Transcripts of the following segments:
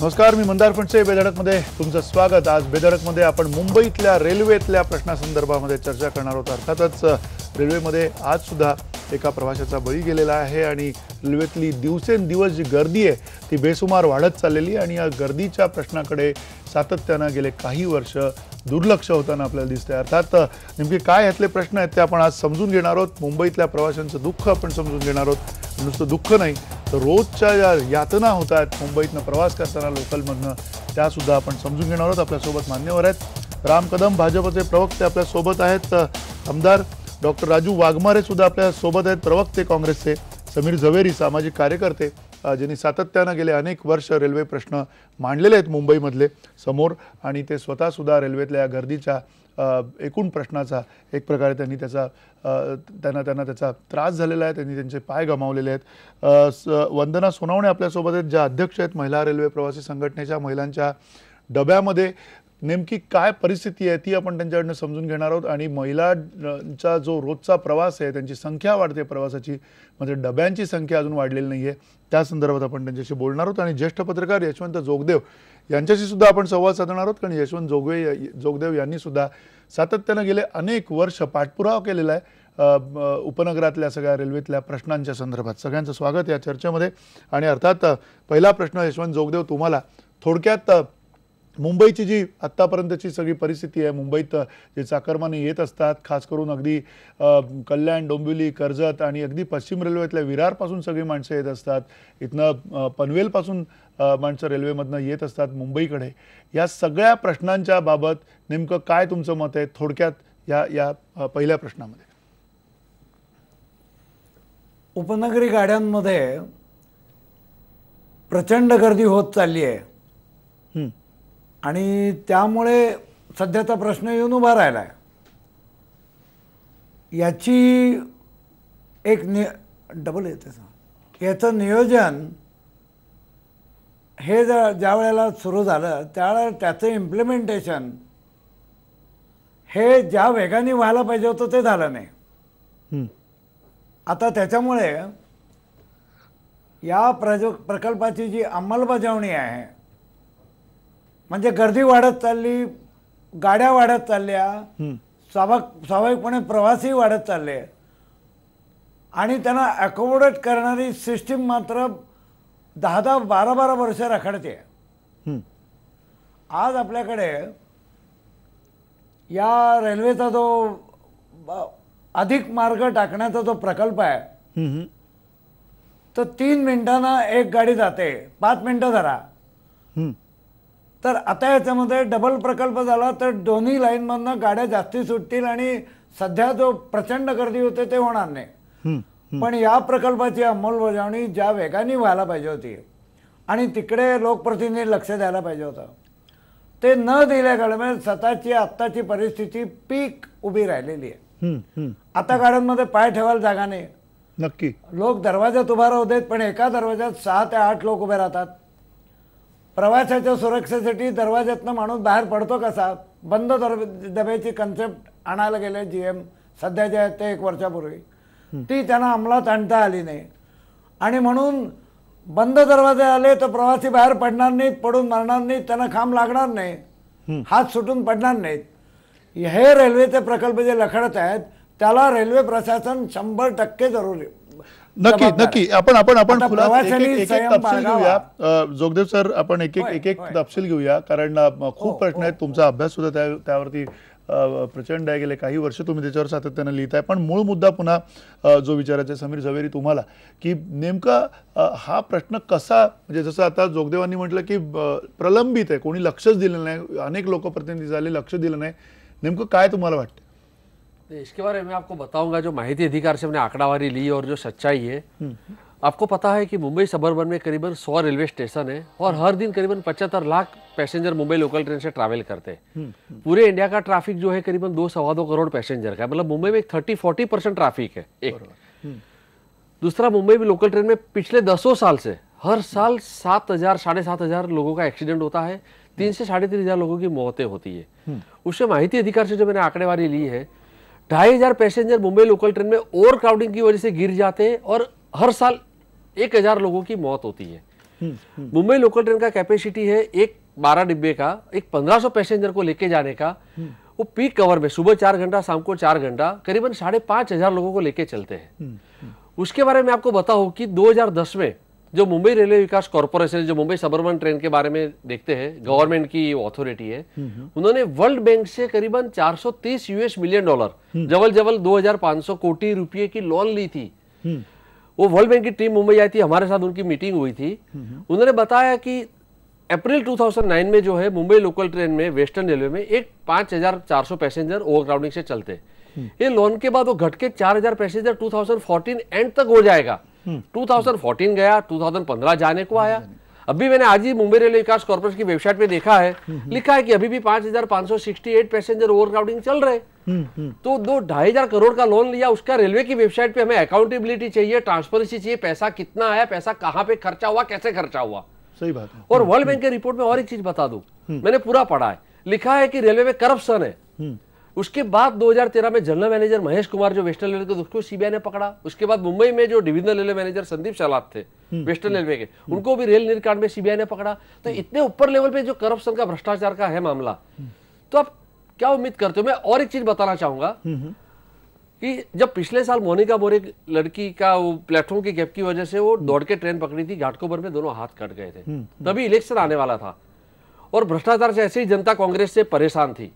नमस्कार मी मंदार फणसे बेधडकमध्ये तुमचं स्वागत आज बेधडकमध्ये आपण मुंबईतल्या रेल्वेतल्या प्रश्नासंदर्भामध्ये चर्चा करणार आहोत अर्थातच रेल्वेमध्ये आजसुद्धा एका प्रवाशाचा बळी गेलेला आहे आणि रेल्वेतली दिवसेंदिवस जी गर्दी आहे ती बेसुमार वाढत चाललेली आणि या गर्दीच्या प्रश्नाकडे सातत्यानं गेले काही वर्ष दुर्लक्ष होताना आपल्याला दिसतंय अर्थात नेमके काय यातले प्रश्न आहेत ते आपण आज समजून घेणार आहोत मुंबईतल्या प्रवाशांचं दुःख आपण समजून घेणार आहोत नुसतं दुःख नाही तर रोजच्या ज्या यातना होत आहेत मुंबईतनं प्रवास करताना लोकलमधनं त्यासुद्धा आपण समजून घेणार आहोत आपल्यासोबत मान्यवर आहेत राम कदम भाजपचे प्रवक्ते आपल्यासोबत आहेत आमदार डॉक्टर राजू वाघमारे सुद्धा आपल्यासोबत आहेत प्रवक्ते काँग्रेसचे समीर झवेरी सामाजिक कार्यकर्ते ज्यांनी सातत्यानं गेले अनेक वर्ष रेल्वे प्रश्न मांडलेले आहेत मुंबईमधले समोर आणि ते स्वतःसुद्धा रेल्वेतल्या या गर्दीच्या एकूण प्रश्नाचा एक प्रकारे त्यांनी त्याचा त्यांना त्यांना त्याचा त्रास झालेला आहे त्यांनी त्यांचे पाय गमावलेले आहेत वंदना सोनावणे आपल्यासोबत आहेत ज्या अध्यक्ष आहेत महिला रेल्वे प्रवासी संघटनेच्या महिलांच्या डब्यामध्ये नेमकी काय परिस्थिती आहे ती आपण त्यांच्याकडनं समजून घेणार आहोत आणि महिलांचा जो रोजचा प्रवास आहे त्यांची संख्या वाढते प्रवासाची म्हणजे डब्यांची संख्या अजून वाढलेली नाही आहे त्या संदर्भात आपण त्यांच्याशी बोलणार आहोत आणि ज्येष्ठ पत्रकार यशवंत जोगदेव यांच्याशी सुद्धा आपण संवाद साधणार आहोत कारण यशवंत जोगवे जोगदेव यांनी सुद्धा सातत्यानं गेले अनेक वर्ष पाठपुरावा केलेला आहे उपनगरातल्या सगळ्या रेल्वेतल्या प्रश्नांच्या संदर्भात सगळ्यांचं स्वागत या चर्चेमध्ये आणि अर्थात पहिला प्रश्न यशवंत जोगदेव तुम्हाला थोडक्यात मुंबईची जी आत्तापर्यंतची सगळी परिस्थिती आहे मुंबईत जे चाकरमाने येत असतात खास करून अगदी कल्याण डोंबिवली कर्जत आणि अगदी पश्चिम रेल्वेतल्या विरारपासून सगळी माणसं येत असतात इथनं पनवेलपासून माणसं रेल्वेमधनं येत असतात मुंबईकडे या सगळ्या प्रश्नांच्या बाबत नेमकं काय तुमचं मत आहे थोडक्यात या या पहिल्या प्रश्नामध्ये उपनगरी गाड्यांमध्ये प्रचंड गर्दी होत चालली आहे आणि त्यामुळे सध्याचा प्रश्न येऊन उभा राहिला आहे याची एक नि डबल येते याचं नियोजन हे जर ज्या वेळेला सुरू झालं त्यावेळेला त्याचं इम्प्लिमेंटेशन हे ज्या वेगाने व्हायला पाहिजे होतं ते झालं नाही आता त्याच्यामुळे या प्रज प्रकल्पाची जी अंमलबजावणी आहे म्हणजे गर्दी वाढत चालली गाड्या वाढत चालल्या स्वाभाविक स्वाभाविकपणे प्रवासी वाढत चालले आणि त्यांना अकोमोडेट करणारी सिस्टीम मात्र दहा दहा बारा बारा वर्ष राखडते आज आपल्याकडे या रेल्वेचा जो अधिक मार्ग टाकण्याचा जो प्रकल्प आहे तर तीन मिनिटांना एक गाडी जाते पाच मिनिटं जरा तर आता याच्यामध्ये डबल प्रकल्प झाला तर दोन्ही लाईनमधनं गाड्या जास्ती सुटतील आणि सध्या जो प्रचंड गर्दी होते ते होणार नाही पण या प्रकल्पाची अंमलबजावणी ज्या वेगाने व्हायला पाहिजे होती आणि तिकडे लोकप्रतिनिधी लक्ष द्यायला पाहिजे होतं ते न दिल्याकडे स्वतःची आत्ताची परिस्थिती पीक उभी राहिलेली आहे आता गाड्यांमध्ये पाय ठेवायला जागा नाही नक्की लोक दरवाज्यात उभा राहू पण एका दरवाज्यात सहा ते आठ लोक उभे राहतात प्रवाशाच्या सुरक्षेसाठी दरवाज्यातनं माणूस बाहेर पडतो कसा बंद दर कन्सेप्ट आणायला गेले जी एम सध्याच्या ते एक वर्षापूर्वी ती त्यांना अंमलात आणता आली नाही आणि म्हणून बंद दरवाजे आले तर प्रवासी बाहेर पडणार नाहीत पडून मरणार नाहीत त्यांना खांब लागणार नाही हात सुटून पडणार नाहीत हे रेल्वेचे प्रकल्प जे लखडत आहेत त्याला रेल्वे प्रशासन शंभर टक्के जरुरी नक्की नक्की आपण आपण आपण तपशील घेऊया जोगदेव सर आपण एक एक एक एक तपशील घेऊया कारण खूप हो, प्रश्न आहेत हो. तुमचा अभ्यास सुद्धा त्यावरती प्रचंड आहे गेले काही वर्ष तुम्ही त्याच्यावर सातत्यानं लिहिताय पण मूळ मुद्दा पुन्हा जो विचारायचा समीर झवेरी तुम्हाला की नेमका हा प्रश्न कसा म्हणजे जसं आता जोगदेवांनी म्हटलं की प्रलंबित आहे कोणी लक्षच दिलं नाही अनेक लोकप्रतिनिधी झाले लक्ष दिलं नाही नेमकं काय तुम्हाला वाटतं तो इसके बारे में आपको बताऊंगा जो माहिती अधिकार से हमने आंकड़ावारी ली और जो सच्चाई है हम्म। आपको पता है कि मुंबई सबर्बन में करीबन 100 रेलवे स्टेशन है और हर दिन करीबन 75 lakh passenger Mumbai local train से ट्रैवल करते हैं हम्म, हम्म। पूरे इंडिया का ट्रैफिक जो है करीबन दो सवा दो करोड़ पैसेंजर का मतलब मुंबई में थर्टी फोर्टी परसेंट ट्राफिक है एक दूसरा मुंबई में लोकल ट्रेन में पिछले दसों साल से हर साल सात हजार साढ़े सात हजार लोगों का एक्सीडेंट होता है तीन से साढ़े तीन हजार लोगों की मौतें होती है उससे माहिती अधिकार से जो मैंने आंकड़ेवारी ली है ढाई हजार पैसेंजर मुंबई लोकल ट्रेन में ओवर क्राउडिंग की वजह से गिर जाते हैं और हर साल एक हजार लोगों की मौत होती है हम्म, हम्म। मुंबई लोकल ट्रेन का कैपेसिटी है एक बारह डिब्बे का एक पंद्रह सौ पैसेंजर को लेके जाने का हम्म। वो पीक कवर में सुबह चार घंटा शाम को चार घंटा करीबन साढ़े पांच हजार लोगों को लेके चलते हैं उसके बारे में आपको बताऊ कि 2010 में जो मुंबई रेलवे विकास कॉरपोरेशन जो मुंबई सबरमन ट्रेन के बारे में देखते हैं गवर्नमेंट की ऑथोरिटी है हम्म, हम्म। उन्होंने वर्ल्ड बैंक से करीबन 430 यूएस मिलियन डॉलर जबल जबल 2500 कोटी रुपए की लोन ली थी हम्म। वो वर्ल्ड बैंक की टीम मुंबई आई थी हमारे साथ उनकी मीटिंग हुई थी उन्होंने बताया कि अप्रैल 2009 में जो है मुंबई लोकल ट्रेन में वेस्टर्न रेलवे में एक पांच पैसेंजर ओवरक्राउडिंग से चलते ये लोन के बाद वो घटके चार 4,000 पैसेंजर 2014 एंड तक हो जाएगा 2014 गया 2015 जाने को आया अभी मैंने आज ही मुंबई रेलवे विकास कॉर्पोरेशन की वेबसाइट पे देखा है लिखा है कि अभी भी 5,568 पैसेंजर ओवरक्राउडिंग चल रहे तो दो ढाई हजार करोड़ का लोन लिया उसका रेलवे की वेबसाइट पे हमें अकाउंटेबिलिटी चाहिए ट्रांसपेरेंसी चाहिए पैसा कितना आया पैसा कहाँ पे खर्चा हुआ कैसे खर्चा हुआ सही बात है और वर्ल्ड बैंक के रिपोर्ट में और एक चीज बता दू हम्म। मैंने पूरा पढ़ा है लिखा है कि रेलवे में करप्शन है हम्म। उसके बाद 2013 में जनरल मैनेजर महेश कुमार जो वेस्टर्न रेलवे के उसको सीबीआई ने पकड़ा उसके बाद मुंबई में जो डिविजनल रेलवे मैनेजर संदीप सलात थे वेस्टर्न हम्म, हम्म, रेलवे के हम्म। उनको भी रेल निर्कांड में सीबीआई ने पकड़ा तो इतने ऊपर लेवल पे जो करप्शन का भ्रष्टाचार का है मामला तो आप क्या उम्मीद करते हो मैं और एक चीज बताना चाहूंगा कि जब पिछले साल मोनिका बोरे लड़की का वो प्लेटफॉर्म की गैप की वजह से वो दौड़ के ट्रेन पकड़ी थी घाटकोबर में दोनों हाथ कट गए थे तभी इलेक्शन आने वाला था और भ्रष्टाचार से ऐसे ही जनता कांग्रेस से परेशान थी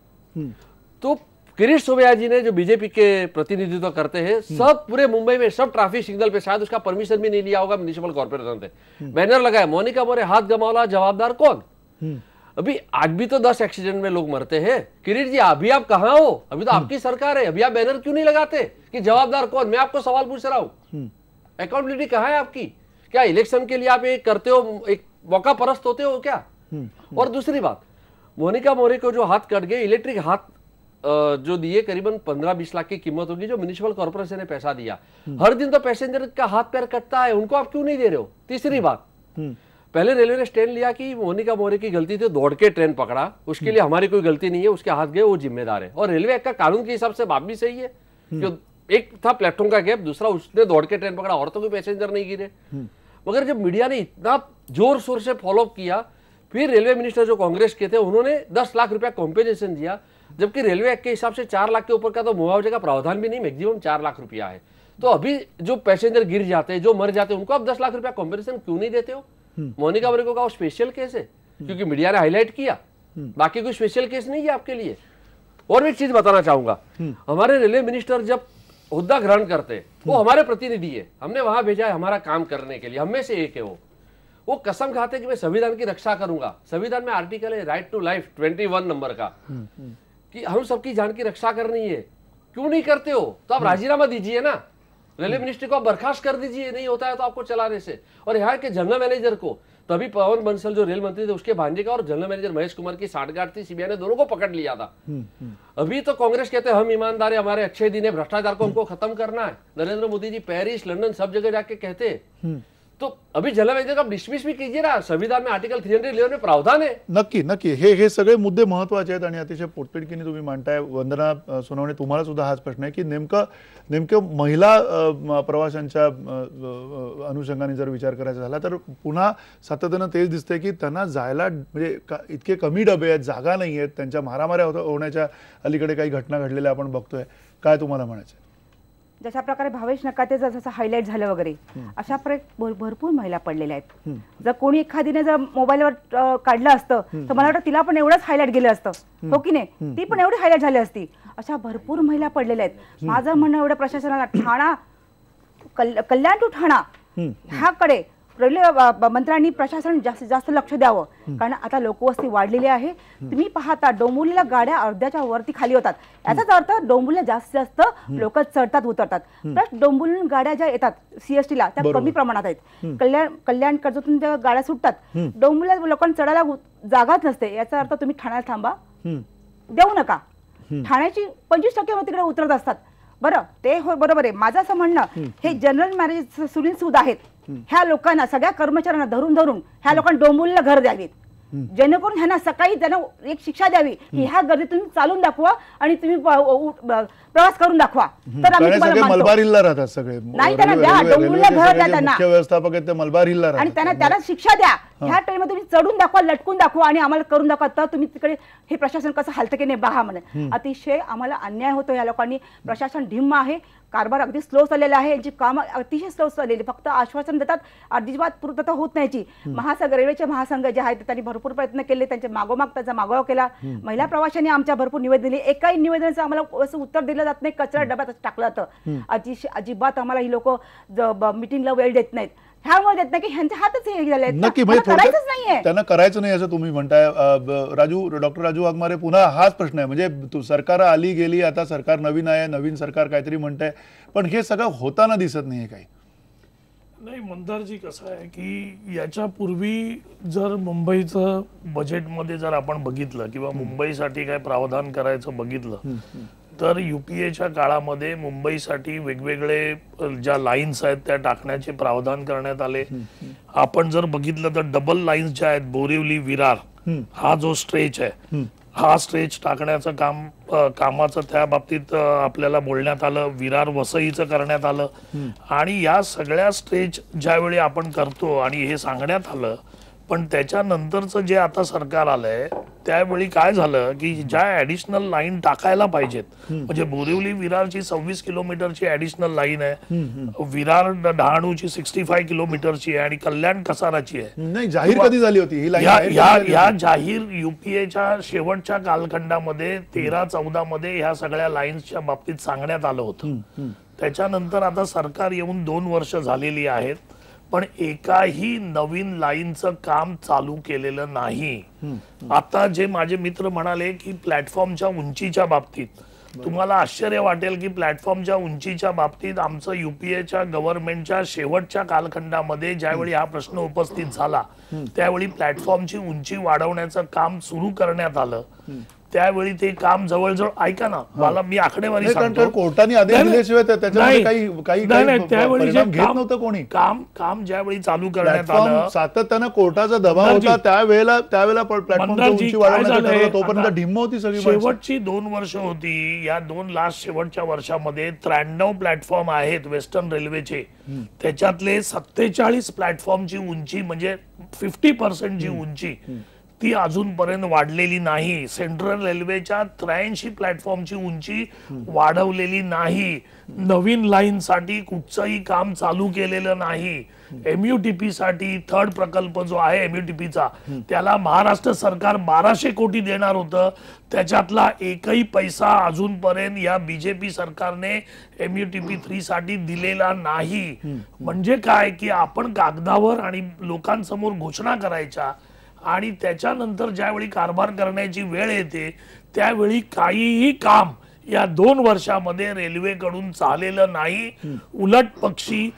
तो किरीट सोमया जी ने जो बीजेपी के प्रतिनिधित्व करते हैं हम्म। सब पूरे मुंबई में सब ट्रैफिक सिग्नल पे शायद उसका परमिशन भी नहीं लिया होगा म्यूनिसिपल कॉर्पोरेशन ने बैनर हम्म। लगाया मोनिका मोरे हाथ गमावला जवाबदार कौन हम्म। अभी आज भी तो दस एक्सीडेंट में लोग मरते हैं किरीट जी अभी आप कहा हो अभी तो आपकी सरकार है अभी आप बैनर क्यों नहीं लगाते कि जवाबदार कौन मैं आपको सवाल पूछ रहा हूँ अकाउंटेबिलिटी कहा है आपकी क्या इलेक्शन के लिए आप एक करते हो एक मौका परस्त होते हो क्या और दूसरी बात मोनिका मोरे को जो हाथ कट गए इलेक्ट्रिक हाथ जो दिए करीबन पंद्रह बीस लाख की कीमत होगी जो म्यूनिसिपल कॉर्पोरेशन ने पैसा दिया हर दिन तो पैसेंजर का हाथ पैर कटता है उनको आप क्यों नहीं दे रहे हो तीसरी बात हम्म। पहले रेलवे ने स्टैंड लिया कि मोनिका मोरे की गलती थी दौड़ के ट्रेन पकड़ा उसके लिए हम्म। हमारी कोई गलती नहीं है उसके हाथ गए वो जिम्मेदार है और रेलवे का कानून के हिसाब से बात भी सही है हम्म। कि एक था प्लेटफॉर्म का गैप दूसरा उसने दौड़ के ट्रेन पकड़ा और तो कोई पैसेंजर नहीं गिरे मगर जब मीडिया ने इतना जोर शोर से फॉलोअप किया फिर रेलवे मिनिस्टर जो कांग्रेस के थे उन्होंने दस लाख रुपया कॉम्पेजेशन दिया जबकि रेलवे एक्ट के हिसाब से चार लाख के ऊपर का तो मुआवजे का प्रावधान भी नहीं मैक्सिमम चार लाख रुपया है तो अभी जो पैसेंजर गिर जाते हैं जो मर जाते हैं उनको आप दस लाख रुपया कॉम्पेसन क्यों नहीं देते हो हम्म। मोनिका वर्गो का वो स्पेशल केस है हम्म। क्योंकि मीडिया ने हाईलाइट किया हम्म। बाकी कोई स्पेशल केस नहीं है आपके लिए और भी एक चीज बताना चाहूंगा हमारे रेलवे मिनिस्टर जब हुद्दा ग्रहण करते वो हमारे प्रतिनिधि है हमने वहां भेजा है हमारा काम करने के लिए हमें से एक है वो वो कसम खाते कि मैं संविधान की रक्षा करूंगा संविधान में आर्टिकल है right to life twenty one number का कि हम सबकी जान की रक्षा करनी है क्यों नहीं करते हो तो आप हम्म। राजीनामा दीजिए ना रेलवे हम्म। मिनिस्ट्री को आप बर्खास्त कर दीजिए नहीं होता है तो आपको चलाने से और यहाँ के जनरल मैनेजर को तभी पवन बंसल जो रेल मंत्री थे उसके भांजे का और जनरल मैनेजर महेश कुमार की साठगांठ थी सीबीआई ने दोनों को पकड़ लिया था हम्म, अभी तो कांग्रेस कहते हैं हम ईमानदार है हमारे अच्छे दिन है भ्रष्टाचार को हमको खत्म करना है नरेंद्र मोदी जी पेरिस लंदन सब जगह जाके कहते तो अभी जलवैद्य का डिसमिस भी कीजिए ना संविधान में आर्टिकल थ्री हंड्रेड इलेवन में प्रावधान है नक्की नक्की हे हे सगळे मुद्दे महत्वाचे आहेत आणि अतिशय पोटपिडकीने तुम्ही मांडताय वंदना सोनवणे तुम्हाला सुद्धा हाच प्रश्न आहे की नेमकं नेमकं महिला प्रवाशांच्या अनुषंगाने जर विचार करायचा झाला तर पुन्हा सातत्यानं तेच दिसतंय की त्यांना जायला म्हणजे इतके कमी डबे आहेत जागा नाही आहेत त्यांच्या मारामाऱ्या होत होण्याच्या अलीकडे काही घटना घडलेल्या आपण बघतोय काय तुम्हाला म्हणायचंय जशा प्रकारे भावेश नकाते जर जसं हायलाईट झालं वगैरे अशा प्रकारे भरपूर महिला पडलेल्या आहेत जर कोणी एखादीने जर मोबाईलवर काढलं असतं तर मला वाटतं तिला पण एवढंच हायलाईट गेलं असतं हो की नाही ती पण एवढी हायलाईट झाली असती अशा भरपूर महिला पडलेल्या आहेत माझं म्हणणं एवढं प्रशासनाला ठाणा कल्याण टू ठाणा ह्याकडे रेल्वे मंत्र्यांनी प्रशासन जास्तीत जास्त लक्ष द्यावं कारण आता लोकवस्ती वाढलेली आहे तुम्ही पाहता डोंबुलीला गाड्या अर्ध्याच्या वरती खाली होतात याचाच अर्थ डोंबुलीला जास्तीत जास्त लोक चढतात उतरतात प्लस डोंबुलीहून गाड्या ज्या येतात सीएसटीला त्या कमी प्रमाणात आहेत कल्याण कल्याण कर्जतून ज्या गाड्या सुटतात डोंबुलीला लोकांना चढायला जागाच नसते याचा अर्थ तुम्ही ठाण्याला थांबा देऊ नका ठाण्याची पंचवीस टक्के तिकडे उतरत असतात बरं ते हो बरोबर आहे माझं असं म्हणणं हे जनरल मॅरेज सुनील सुद्धा आहेत ह्या लोकांना सगळ्या कर्मचाऱ्यांना धरून धरून ह्या लोकांना डोंबुलला घर द्यावीत जेणेकरून ह्यांना सकाळी त्यांना एक शिक्षा द्यावी की ह्या गर्दी तुम्ही चालून दाखवा आणि तुम्ही प्रवास करून दाखवा तर आम्ही मलबार राहतात सगळे नाही त्यांना द्या डोंबुलला घर द्या त्यांना व्यवस्थापक मलबार आणि त्यांना त्याला शिक्षा द्या ह्या ट्रेनमध्ये तुम्ही चढून दाखवा लटकून दाखवा आणि आम्हाला करून दाखवा तर तुम्ही तिकडे हे प्रशासन कसं हलतं की नाही बहा म्हणत अतिशय आम्हाला अन्याय होतो या लोकांनी प्रशासन ढिम्म आहे कारभार अगदी स्लो चाललेला आहे यांची काम अतिशय स्लो चाललेली फक्त आश्वासन देतात अजिबात पूर्तता होत नाही महासंघ रेल्वेचे महासंघ जे आहेत त्यांनी भरपूर प्रयत्न केले त्यांच्या मागोमाग त्याचा मागोवा केला महिला प्रवाशांनी आमच्या भरपूर निवेदन दिली एकाही निवेदनाचं आम्हाला असं उत्तर दिलं जात नाही कचरा डब्यात टाकलं जातं अजिबात आम्हाला ही लोक मिटिंगला वेळ देत नाहीत ह्यामुळे देत नाही की हातच हे झाले नक्की म्हणजे करायचंच नाहीये त्यांना करायचं नाही असं तुम्ही म्हणताय राजू डॉक्टर राजू आगमारे पुन्हा हाच प्रश्न आहे म्हणजे सरकार आली गेली आता सरकार नवीन आहे नवीन सरकार काहीतरी म्हणताय पण हे सगळं होताना दिसत नाहीये काही नाही मंदारजी कसं आहे की याच्यापूर्वी जर मुंबईचं बजेटमध्ये जर आपण बघितलं किंवा मुंबईसाठी काय प्रावधान करायचं बघितलं तर यू पी एच्या काळामध्ये मुंबईसाठी वेगवेगळे ज्या लाईन्स आहेत त्या टाकण्याचे प्रावधान करण्यात आले आपण जर बघितलं तर डबल लाईन्स ज्या आहेत बोरिवली विरार हा जो स्ट्रेच आहे हा स्ट्रेच टाकण्याचं काम कामाचं त्या बाबतीत आपल्याला बोलण्यात आलं विरार वसईचं करण्यात आलं आणि या सगळ्या स्ट्रेच ज्यावेळी आपण करतो आणि हे सांगण्यात आलं पण त्याच्यानंतरचं जे आता सरकार आलंय त्यावेळी काय झालं की ज्या ऍडिशनल लाईन टाकायला पाहिजेत म्हणजे बोरिवली विरारची सव्वीस किलोमीटरची ऍडिशनल लाईन आहे विरार डहाणूची सिक्स्टी फाय किलोमीटरची आहे आणि कल्याण कसाराची आहे नाही जाहीर कधी झाली होती ही या जाहीर युपीएच्या शेवटच्या कालखंडामध्ये तेरा चौदा मध्ये ह्या सगळ्या लाईन्सच्या बाबतीत सांगण्यात आलं होतं त्याच्यानंतर आता सरकार येऊन दोन वर्ष झालेली आहेत पण एकाही नवीन लाईनच काम चालू केलेलं नाही आता जे माझे मित्र म्हणाले की प्लॅटफॉर्मच्या उंचीच्या बाबतीत तुम्हाला आश्चर्य वाटेल की प्लॅटफॉर्मच्या उंचीच्या बाबतीत आमचं युपीएच्या गव्हर्नमेंटच्या शेवटच्या कालखंडामध्ये ज्यावेळी हा प्रश्न उपस्थित झाला त्यावेळी प्लॅटफॉर्मची उंची वाढवण्याचं काम सुरू करण्यात आलं त्यावेळी ते काम जवळजवळ ऐका ना मला मी आकडेवारी कोर्टाने आदेश दिल्याशिवाय काही त्यावेळी कोणी काम काम चालू करण्यात आलं सातत्यानं कोर्टाचा दबाव होता त्यावेळेला त्यावेळेला तोपर्यंत ढिम्म होती सगळी शेवटची दोन वर्ष होती या दोन लास्ट शेवटच्या वर्षामध्ये त्र्याण्णव प्लॅटफॉर्म आहेत वेस्टर्न रेल्वेचे त्याच्यातले सत्तेचाळीस प्लॅटफॉर्मची उंची म्हणजे फिफ्टी पर्सेंट जी उंची ती अजूनपर्यंत वाढलेली नाही सेंट्रल रेल्वेच्या त्र्याऐंशी प्लॅटफॉर्मची उंची वाढवलेली नाही नवीन साठी कुठचंही काम चालू केलेलं नाही एमयूटीपी साठी थर्ड प्रकल्प जो आहे एमयूटीपीचा त्याला महाराष्ट्र सरकार बाराशे कोटी देणार होतं त्याच्यातला एकही पैसा अजूनपर्यंत या बीजेपी सरकारने एमयूटीपी थ्री साठी दिलेला नाही म्हणजे काय की आपण कागदावर आणि लोकांसमोर घोषणा करायच्या आणि त्याच्यानंतर ज्यावेळी कारभार करण्याची वेळ येते त्यावेळी काहीही काम या दोन वर्षामध्ये रेल्वेकडून चाललेलं नाही उलट पक्षी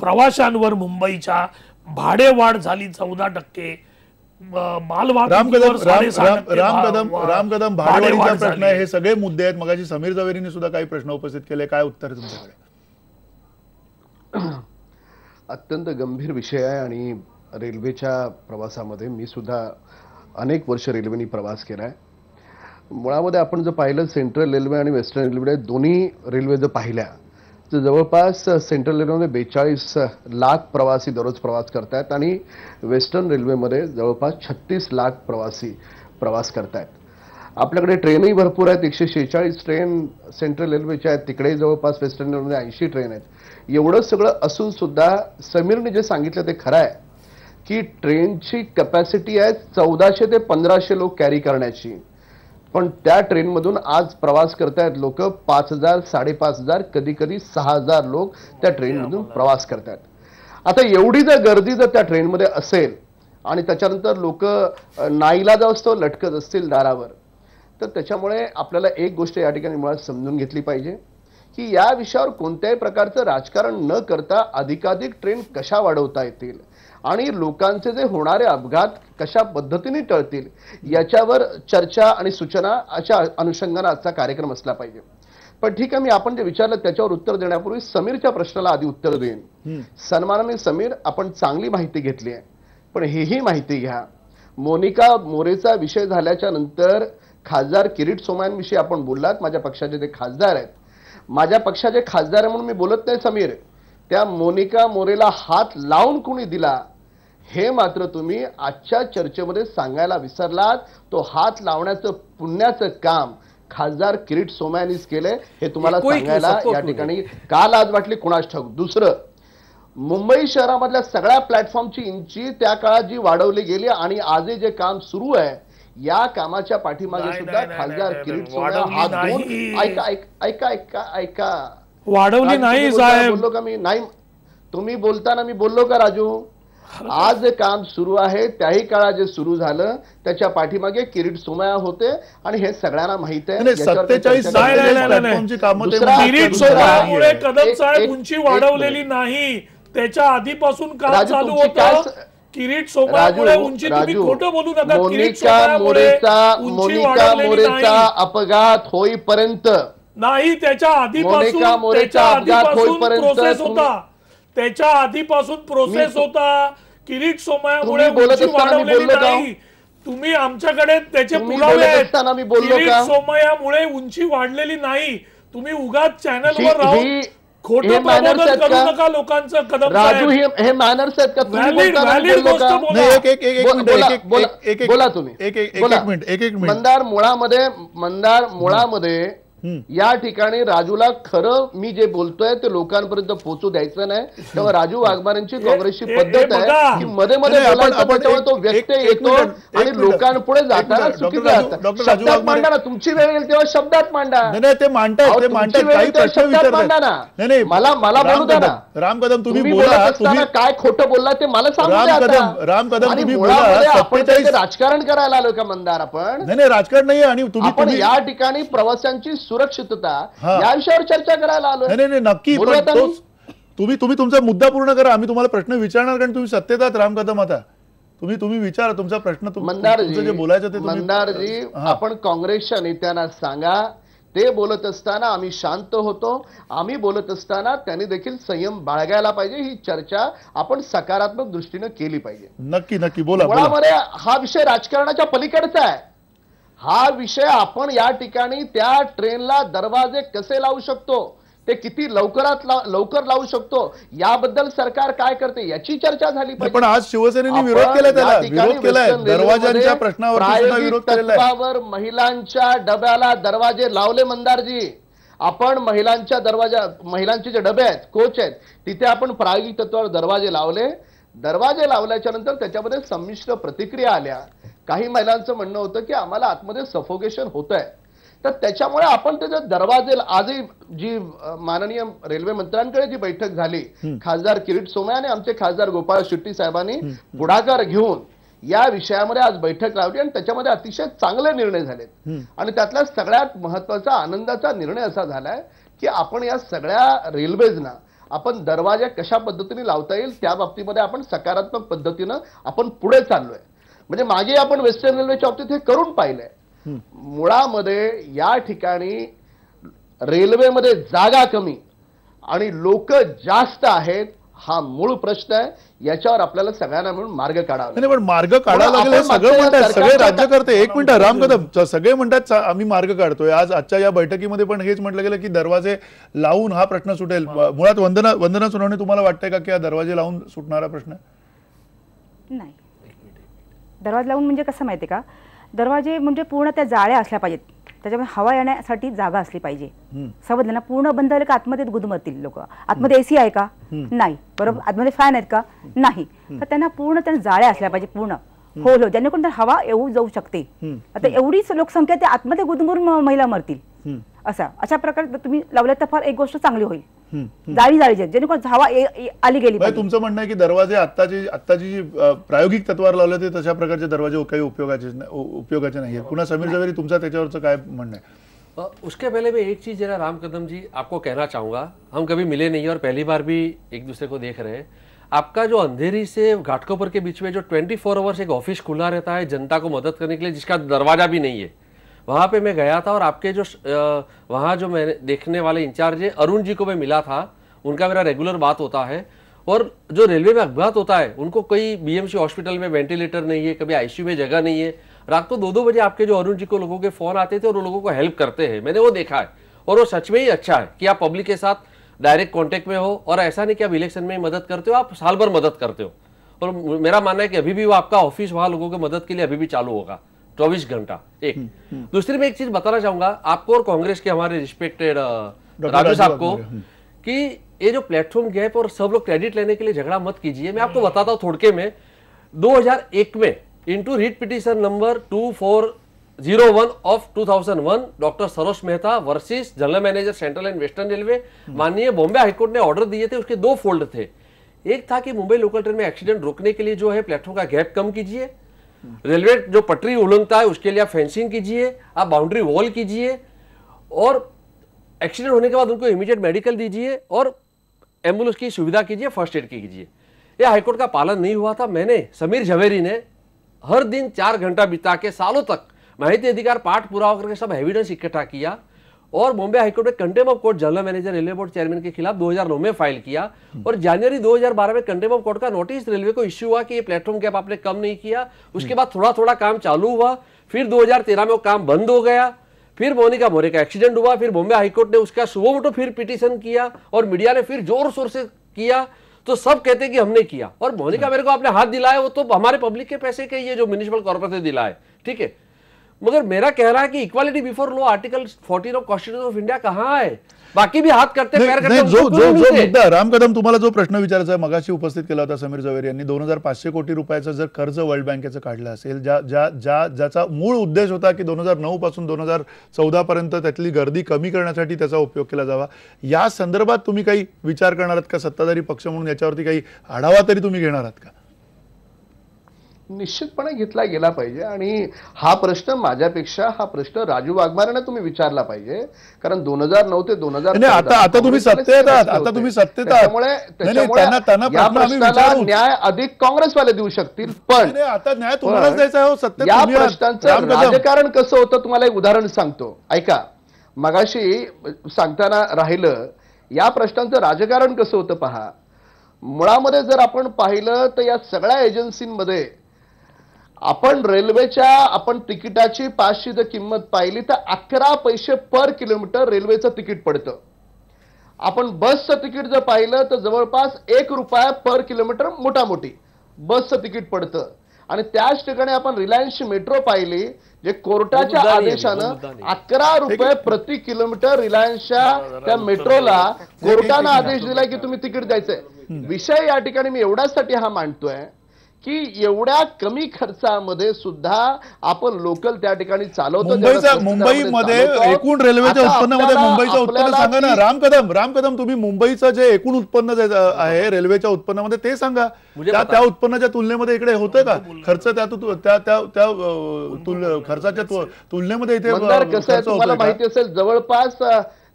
प्रवाशांवर मुंबईच्या भाडेवाढ झाली चौदा टक्के राम कदम कदम राम कदम हे सगळे मुद्दे आहेत मगाशी समीर जवेरीने सुद्धा काही प्रश्न उपस्थित केले काय उत्तर तुमच्याकडे अत्यंत गंभीर विषय आहे आणि रेल्वेच्या प्रवासामध्ये मी सुद्धा अनेक वर्ष रेल्वेनी प्रवास केला आहे मुळामध्ये आपण जर पाहिलं सेंट्रल रेल्वे आणि वेस्टर्न रेल्वे दोन्ही रेल्वे जर पाहिल्या तर जवळपास सेंट्रल रेल्वेमध्ये बेचाळीस लाख प्रवासी दररोज प्रवास करतायत आणि वेस्टर्न रेल्वेमध्ये जवळपास छत्तीस लाख प्रवासी प्रवास करतायत आपल्याकडे ट्रेनही भरपूर आहेत एकशे शेहेचाळीस ट्रेन सेंट्रल रेल्वेच्या आहेत तिकडे जवळपास वेस्टर्न रेल्वेमध्ये ऐंशी ट्रेन आहेत एवढं सगळं असून सुद्धा समीरने जे सांगितलं ते खरं आहे की ट्रेनची कपॅसिटी आहे चौदाशे ते पंधराशे लोक कॅरी करण्याची पण त्या ट्रेनमधून आज प्रवास करतायत लोक पाच हजार साडेपाच हजार कधी कधी सहा हजार लोक त्या ट्रेनमधून प्रवास करतायत आता एवढी जर गर्दी जर त्या ट्रेनमध्ये असेल आणि त्याच्यानंतर लोक नाईला असतो लटकत असतील दारावर तर त्याच्यामुळे आपल्याला एक गोष्ट या ठिकाणी मुळात समजून घेतली पाहिजे की या विषयावर कोणत्याही प्रकारचं राजकारण न करता अधिकाधिक ट्रेन कशा वाढवता येतील आणि लोकांचे जे होणारे अपघात कशा पद्धतीने टळतील याच्यावर चर्चा आणि सूचना अशा अनुषंगाने आजचा कार्यक्रम असला पाहिजे पण ठीक आहे मी आपण जे विचारलं त्याच्यावर उत्तर देण्यापूर्वी समीरच्या प्रश्नाला आधी उत्तर देईन सन्मानाने समीर आपण चांगली माहिती घेतली आहे पण हेही माहिती घ्या मोनिका मोरेचा विषय झाल्याच्या नंतर खासदार किरीट सोमयांविषयी आपण बोललात माझ्या पक्षाचे ते खासदार आहेत माझ्या पक्षाचे खासदार म्हणून मी बोलत नाही समीर त्या मोनिका मोरेला हात लावून कुणी दिला हे मात्र तुम्ही आजच्या चर्चेमध्ये सांगायला विसरलात तो हात लावण्याचं पुण्याचं काम खासदार किरीट सोमयानीच केलंय हे तुम्हाला सांगायला या ठिकाणी काल आज वाटली कुणास ठाऊक दुसरं मुंबई शहरामधल्या सगळ्या प्लॅटफॉर्मची इंची त्या काळात जी वाढवली गेली आणि आज जे काम सुरू आहे या कामाच्या पाठीमागे सुद्धा खासदार किरीट सोमया हात धुवून ऐका ऐका ऐका ऐका वाढवली नाही बोललो का मी नाही तुम्ही बोलताना मी बोललो का राजू आज जे काम सुरू आहे त्याही काळात जे सुरू झालं त्याच्या पाठीमागे किरीट सोमया होते आणि हे सगळ्यांना माहित आहे सत्तेचाळीस किरीट सोमयामुळे कदम साहेब उंची वाढवलेली नाही त्याच्या आधीपासून काम चालू होतं किरीट सोमयामुळे उंची खोटं बोलू नका किरीट मोरेचा मोनिका मोरेचा अपघात होईपर्यंत नाही त्याच्या आधीपासून त्याच्या आधीपासून प्रोसेस होता त्याच्या आधीपासून प्रोसेस होता किरीट सोमयामुळे नाही तुम्ही आमच्याकडे त्याचे पुरावे आहेत किरीट सोमयामुळे उंची वाढलेली नाही तुम्ही उगाच चॅनलवर राहून खोट मॅनर्स करू नका लोकांचं कदम राजू हे मॅनर्स आहेत का तुम्ही बोला तुम्ही एक एक एक मिनिट एक एक मिनिट मंदार मुळामध्ये मंदार मुळामध्ये या ठिकाणी राजूला खरं मी जे बोलतोय ते लोकांपर्यंत पोहोचू द्यायचं नाही तेव्हा राजू वाघमारेंची काँग्रेसची पद्धत आहे की मध्ये मध्ये तेव्हा तो व्यक्त येतो आणि लोकांपुढे जाताना चुकीचा शब्दात मांडा ना तुमची वेळ येईल तेव्हा शब्दात मांडा नाही ते मांडताय ते शब्दात मांडा ना मला मला बोलू द्या ना राम कदम तुम्ही बोला तुम्ही काय खोटं बोलला ते मला सांगू द्या राम कदम तुम्ही राजकारण करायला आलो का मंदार आपण नाही राजकारण नाही आणि तुम्ही या ठिकाणी प्रवाशांची सुरक्षितता या विषयावर चर्चा करायला आलो नाही नक्की तुम्ही तुम्ही तुमचा मुद्दा पूर्ण करा आम्ही तुम्हाला प्रश्न विचारणार कारण तुम्ही आहात राम कदम आता तुम्ही तुम्ही विचारा तुमचा प्रश्न जे मंदारजी आपण काँग्रेसच्या नेत्यांना सांगा ते बोलत असताना आम्ही शांत होतो आम्ही बोलत असताना त्यांनी देखील संयम बाळगायला पाहिजे ही चर्चा आपण सकारात्मक दृष्टीनं केली पाहिजे नक्की नक्की बोला मुळामध्ये हा विषय राजकारणाच्या पलीकडचा आहे हा विषय आपण या ठिकाणी त्या ट्रेनला दरवाजे कसे लावू शकतो ते किती लवकरात लवकर लावू शकतो याबद्दल सरकार काय करते याची चर्चा झाली पण आज शिवसेनेने विरोध केला त्याला विरोध केलाय दरवाजांच्या प्रश्नावर विरोध केला महिलांच्या डब्याला दरवाजे लावले मंदारजी आपण महिलांच्या दरवाजा महिलांचे जे डबे आहेत कोच आहेत तिथे आपण प्रायोगिक तत्वावर दरवाजे लावले दरवाजे लावल्याच्या नंतर त्याच्यामध्ये संमिश्र प्रतिक्रिया आल्या काही महिलांचं म्हणणं होतं की आम्हाला आतमध्ये सफोकेशन होत आहे तर त्याच्यामुळे आपण त्याच्या दरवाजेला आजही जी माननीय रेल्वे मंत्र्यांकडे जी बैठक झाली खासदार किरीट सोमय आणि आमचे खासदार गोपाळ शेट्टी साहेबांनी पुढाकार घेऊन या विषयामध्ये आज बैठक लावली आणि त्याच्यामध्ये अतिशय चांगले निर्णय झालेत आणि त्यातला सगळ्यात महत्वाचा आनंदाचा निर्णय असा झालाय की आपण या सगळ्या रेल्वेजना आपण दरवाजा कशा पद्धतीने लावता येईल त्या बाबतीमध्ये आपण सकारात्मक पद्धतीनं आपण पुढे चाललोय म्हणजे मागे आपण वेस्टर्न रेल्वेच्या बाबतीत हे करून पाहिलंय मुळामध्ये या ठिकाणी रेल्वेमध्ये जागा कमी आणि लोक जास्त आहेत हा मूळ प्रश्न आहे याच्यावर आपल्याला सगळ्यांना मिळून मार्ग काढावा पण मार्ग काढावा लागेल सगळं म्हणतात सगळे करते एक मिनिट राम कदम सगळे म्हणतात आम्ही मार्ग काढतोय आज आजच्या या बैठकीमध्ये पण हेच म्हटलं गेलं की दरवाजे लावून हा प्रश्न सुटेल मुळात वंदना वंदना सुनावणी तुम्हाला वाटतंय का की दरवाजे लावून सुटणारा प्रश्न नाही दरवाजा लावून म्हणजे कसं माहिती का दरवाजे म्हणजे पूर्ण त्या जाळ्या असल्या पाहिजेत त्याच्यामुळे हवा येण्यासाठी जागा असली पाहिजे समजलं ना पूर्ण बंद झाले का आतमध्ये गुदमरतील लोक आतमध्ये एसी आहे का नाही बरोबर आतमध्ये फॅन आहेत का नाही तर त्यांना पूर्ण त्यांना जाळ्या असल्या पाहिजे पूर्ण हो हो जेणेकरून हवा येऊ जाऊ शकते आता एवढीच लोकसंख्या त्या आतमध्ये गुदमरून महिला मरतील असा अशा प्रकारे तुम्ही लावल्या तर फार एक गोष्ट चांगली होईल हम्म, हम्म. जाळी जाळीचे जेणेकरून हवा आली गेली तुमचं म्हणणं आहे की दरवाजे आत्ताची आत्ताची जी प्रायोगिक तत्वावर लावले ते तशा प्रकारचे दरवाजे काही उपयोगाचे उपयोगाचे नाही आहेत पुन्हा समीर जवेरी तुमचा त्याच्यावरचं काय म्हणणं आहे उसके पहले मैं एक चीज़ जरा राम कदम जी आपको कहना चाहूँगा हम कभी मिले नहीं और पहली बार भी एक दूसरे को देख रहे हैं आपका जो अंधेरी से घाटकोपर के बीच में जो 24 फोर आवर्स एक ऑफिस खुला रहता है जनता को मदद करने के लिए जिसका दरवाजा भी नहीं है वहाँ पे मैं गया था और आपके जो वहाँ जो मैंने देखने वाले इंचार्ज है अरुण जी को मैं मिला था उनका मेरा रेगुलर बात होता है और जो रेलवे में अपघात होता है उनको कई बीएमसी हॉस्पिटल में वेंटिलेटर नहीं है कभी आईसीयू में जगह नहीं है रात को दो दो बजे आपके जो अरुण जी को लोगों के फ़ोन आते थे और वो लोगों को हेल्प करते हैं मैंने वो देखा है और वो सच में ही अच्छा है कि आप पब्लिक के साथ डायरेक्ट कॉन्टेक्ट में हो और ऐसा नहीं कि आप इलेक्शन में मदद करते हो आप साल भर मदद करते हो और मेरा मानना है कि अभी भी वो आपका ऑफिस वहाँ लोगों की मदद के लिए अभी भी चालू होगा चौबीस घंटा एक हम्म, हम्म। दूसरी मैं एक चीज बताना चाहूंगा आपको और कांग्रेस के हमारे रिस्पेक्टेड राजू साहब को हम्म। कि ये जो प्लेटफॉर्म गैप और सब लोग क्रेडिट लेने के लिए झगड़ा मत कीजिए मैं आपको बताता हूँ थोड़के में 2001 में into writ petition number 2401 of 2001 doctor Saroj Mehta versus general manager central and western railway माननीय बॉम्बे हाईकोर्ट ने ऑर्डर दिए थे उसके दो फोल्ड थे एक था कि मुंबई लोकल ट्रेन में एक्सीडेंट रोकने के लिए जो है प्लेटफॉर्म का गैप कम कीजिए रेलवे जो पटरी उलंघता है उसके लिए आप फेंसिंग कीजिए आप बाउंड्री वॉल कीजिए और एक्सीडेंट होने के बाद उनको इमीडिएट मेडिकल दीजिए और एम्बुलेंस की सुविधा कीजिए फर्स्ट एड की कीजिए यह हाईकोर्ट का पालन नहीं हुआ था मैंने समीर झवेरी ने हर दिन चार घंटा बिता के सालों तक माहिती अधिकार पाठ पूरा होकर के सब एविडेंस इकट्ठा किया और बॉम्बे हाईकोर्ट ने contempt of court general manager railway board chairman के खिलाफ 2009 में फाइल किया और जनवरी 2012 में कंटेम ऑफ कोर्ट का नोटिस रेलवे को इश्यू हुआ कि ये प्लेटफॉर्म गैप आपने कम नहीं किया उसके बाद थोड़ा थोड़ा काम चालू हुआ फिर 2013 में वो काम बंद हो गया फिर मोनिका मोरे का एक्सीडेंट हुआ फिर बॉम्बे हाईकोर्ट ने उसका सुबह मोटो फिर पिटिशन किया और मीडिया ने फिर जोर शोर से किया तो सब कहते हैं कि हमने किया और मोनिका हाँ। मेरे को आपने हाथ दिलाया वो तो हमारे पब्लिक के पैसे के ये जो म्यूनिसिपल कॉर्पोरेशन दिलाए ठीक है मगर मेरा रहा है कि equality before law article 14 of constitution of India कहाँ है बाकी भी हात करते पैर करते जो जो जो मुद्दा राम कदम तुम्हाला जो प्रश्न विचारायचा मगाशी उपस्थित केला होता समीर जवेर यांनी दोन हजार पाचशे कोटी रुपयाचा जर कर्ज वर्ल्ड बँकेचं काढलं असेल ज्या ज्या ज्या ज्याचा मूळ उद्देश होता की दोन हजार नऊ पासून दोन हजार चौदा पर्यंत त्यातली गर्दी कमी करण्यासाठी त्याचा उपयोग केला जावा या संदर्भात तुम्ही काही विचार करणार आहात का सत्ताधारी पक्ष म्हणून याच्यावरती काही आढावा तरी तुम्ही घेणार आहात का निश्चितपणे घेतला गेला पाहिजे आणि हा प्रश्न माझ्यापेक्षा हा प्रश्न राजू वाघमारेने तुम्ही विचारला पाहिजे कारण दोन हजार नऊ ते दोन हजार आता आता तुम्ही सत्तेत आता तुम्ही सत्तेत त्यामुळे आम्ही प्रश्नाला न्याय अधिक काँग्रेसवाले देऊ शकतील पण आता न्याय तुम्हालाच द्यायचा हो सत्तेत या प्रश्नांचं राजकारण कसं होतं तुम्हाला एक उदाहरण सांगतो ऐका मगाशी सांगताना राहिलं या प्रश्नांचं राजकारण कसं होतं पहा मुळामध्ये जर आपण पाहिलं तर या सगळ्या एजन्सींमध्ये आपण रेल्वेच्या आपण तिकिटाची पाचशे जर किंमत पाहिली तर अकरा पैसे पर किलोमीटर रेल्वेचं तिकीट पडतं आपण बसचं तिकीट जर पाहिलं तर जवळपास एक रुपया पर किलोमीटर मोठी बसचं तिकीट पडतं आणि त्याच ठिकाणी आपण रिलायन्सची मेट्रो पाहिली जे कोर्टाच्या आदेशानं अकरा रुपये प्रति किलोमीटर रिलायन्सच्या त्या मेट्रोला कोर्टानं आदेश दिलाय की तुम्ही तिकीट द्यायचंय विषय या ठिकाणी मी एवढ्यासाठी हा मांडतोय की एवढ्या कमी खर्चामध्ये सुद्धा आपण लोकल त्या ठिकाणी चालवतो मुंबईमध्ये एकूण रेल्वेच्या उत्पन्नामध्ये मुंबईचं उत्पन्न सांगा ना राम कदम राम कदम तुम्ही मुंबईचं जे एकूण उत्पन्न आहे रेल्वेच्या उत्पन्नामध्ये ते सांगा म्हणजे त्या उत्पन्नाच्या तुलनेमध्ये इकडे होतं का खर्च त्या खर्चाच्या तुलनेमध्ये इथे कसं आहे तुम्हाला माहिती असेल जवळपास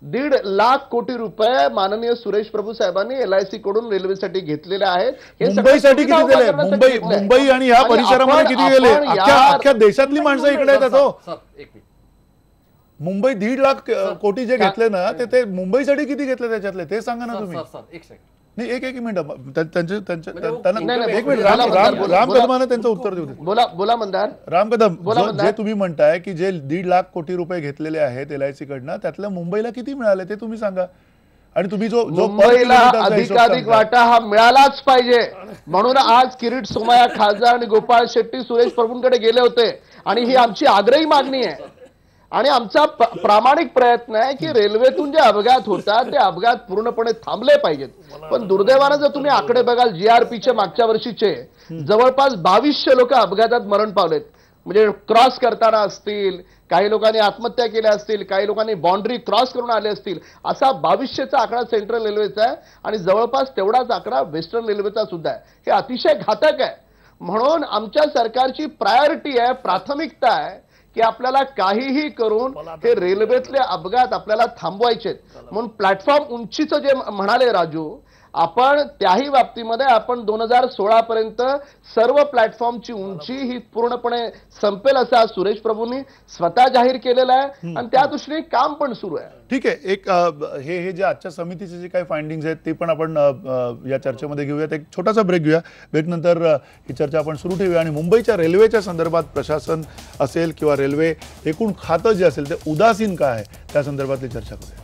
दीड लाख कोटी रुपये माननीय सुरेश प्रभू साहेबांनी एलआयसी कडून रेल्वेसाठी घेतलेले आहेत मुंबईसाठी किती गेले मुंबई मुंबई आणि या परिसरामध्ये किती गेले अख्ख्या देशातली माणसं इकडे येतात मुंबई दीड लाख कोटी जे घेतले ना ते मुंबईसाठी किती घेतले त्याच्यातले ते सांगा ना तुम्ही एक नाही एक एक म्हणजे मिनिट त्यांचे त्यांना एक मिनिट राम कदमाने त्यांचं उत्तर देऊ बोला बोला मंदार राम कदम जे तुम्ही म्हणताय की जे दीड लाख कोटी रुपये घेतलेले आहेत एल आय सी कडनं त्यातल्या मुंबईला किती मिळाले ते तुम्ही सांगा आणि तुम्ही जो जो मुंबईला वाटा हा मिळालाच पाहिजे म्हणून आज किरीट सोमाया खासदार आणि गोपाळ शेट्टी सुरेश प्रभूंकडे गेले होते आणि ही आमची आग्रही मागणी आहे आणि आमचा प्रामाणिक प्रयत्न आहे की रेल्वेतून जे अपघात होतात ते अपघात पूर्णपणे थांबले पाहिजेत पण दुर्दैवानं जर तुम्ही आकडे बघाल जीआरपीचे मागच्या वर्षीचे जवळपास बावीसशे लोक अपघातात मरण पावलेत म्हणजे क्रॉस करताना असतील काही लोकांनी आत्महत्या केल्या असतील काही लोकांनी बाउंड्री क्रॉस करून आले असतील असा बावीसशेचा आकडा सेंट्रल रेल्वेचा आहे आणि जवळपास तेवढाच आकडा वेस्टर्न रेल्वेचा सुद्धा आहे हे अतिशय घातक आहे म्हणून आमच्या सरकारची प्रायोरिटी आहे प्राथमिकता आहे की आपल्याला काहीही करून हे रेल्वेतले अपघात आपल्याला थांबवायचे म्हणून प्लॅटफॉर्म उंचीचं जे म्हणाले राजू आपण त्याही बाबतीमध्ये आपण दोन हजार सोळा पर्यंत सर्व प्लॅटफॉर्मची उंची ही पूर्णपणे संपेल असं आज सुरेश प्रभूंनी स्वतः जाहीर केलेलं आहे आणि त्या दृष्टीने काम पण सुरू आहे ठीक आहे एक हे हे जे आजच्या समितीचे जे काही फाइंडिंग आहेत ते पण आपण या चर्चेमध्ये घेऊयात एक छोटासा ब्रेक घेऊया ब्रेक नंतर ही चर्चा आपण सुरू ठेवूया आणि मुंबईच्या रेल्वेच्या संदर्भात प्रशासन असेल किंवा रेल्वे एकूण खातं जे असेल ते उदासीन काय आहे त्या संदर्भातली चर्चा करूया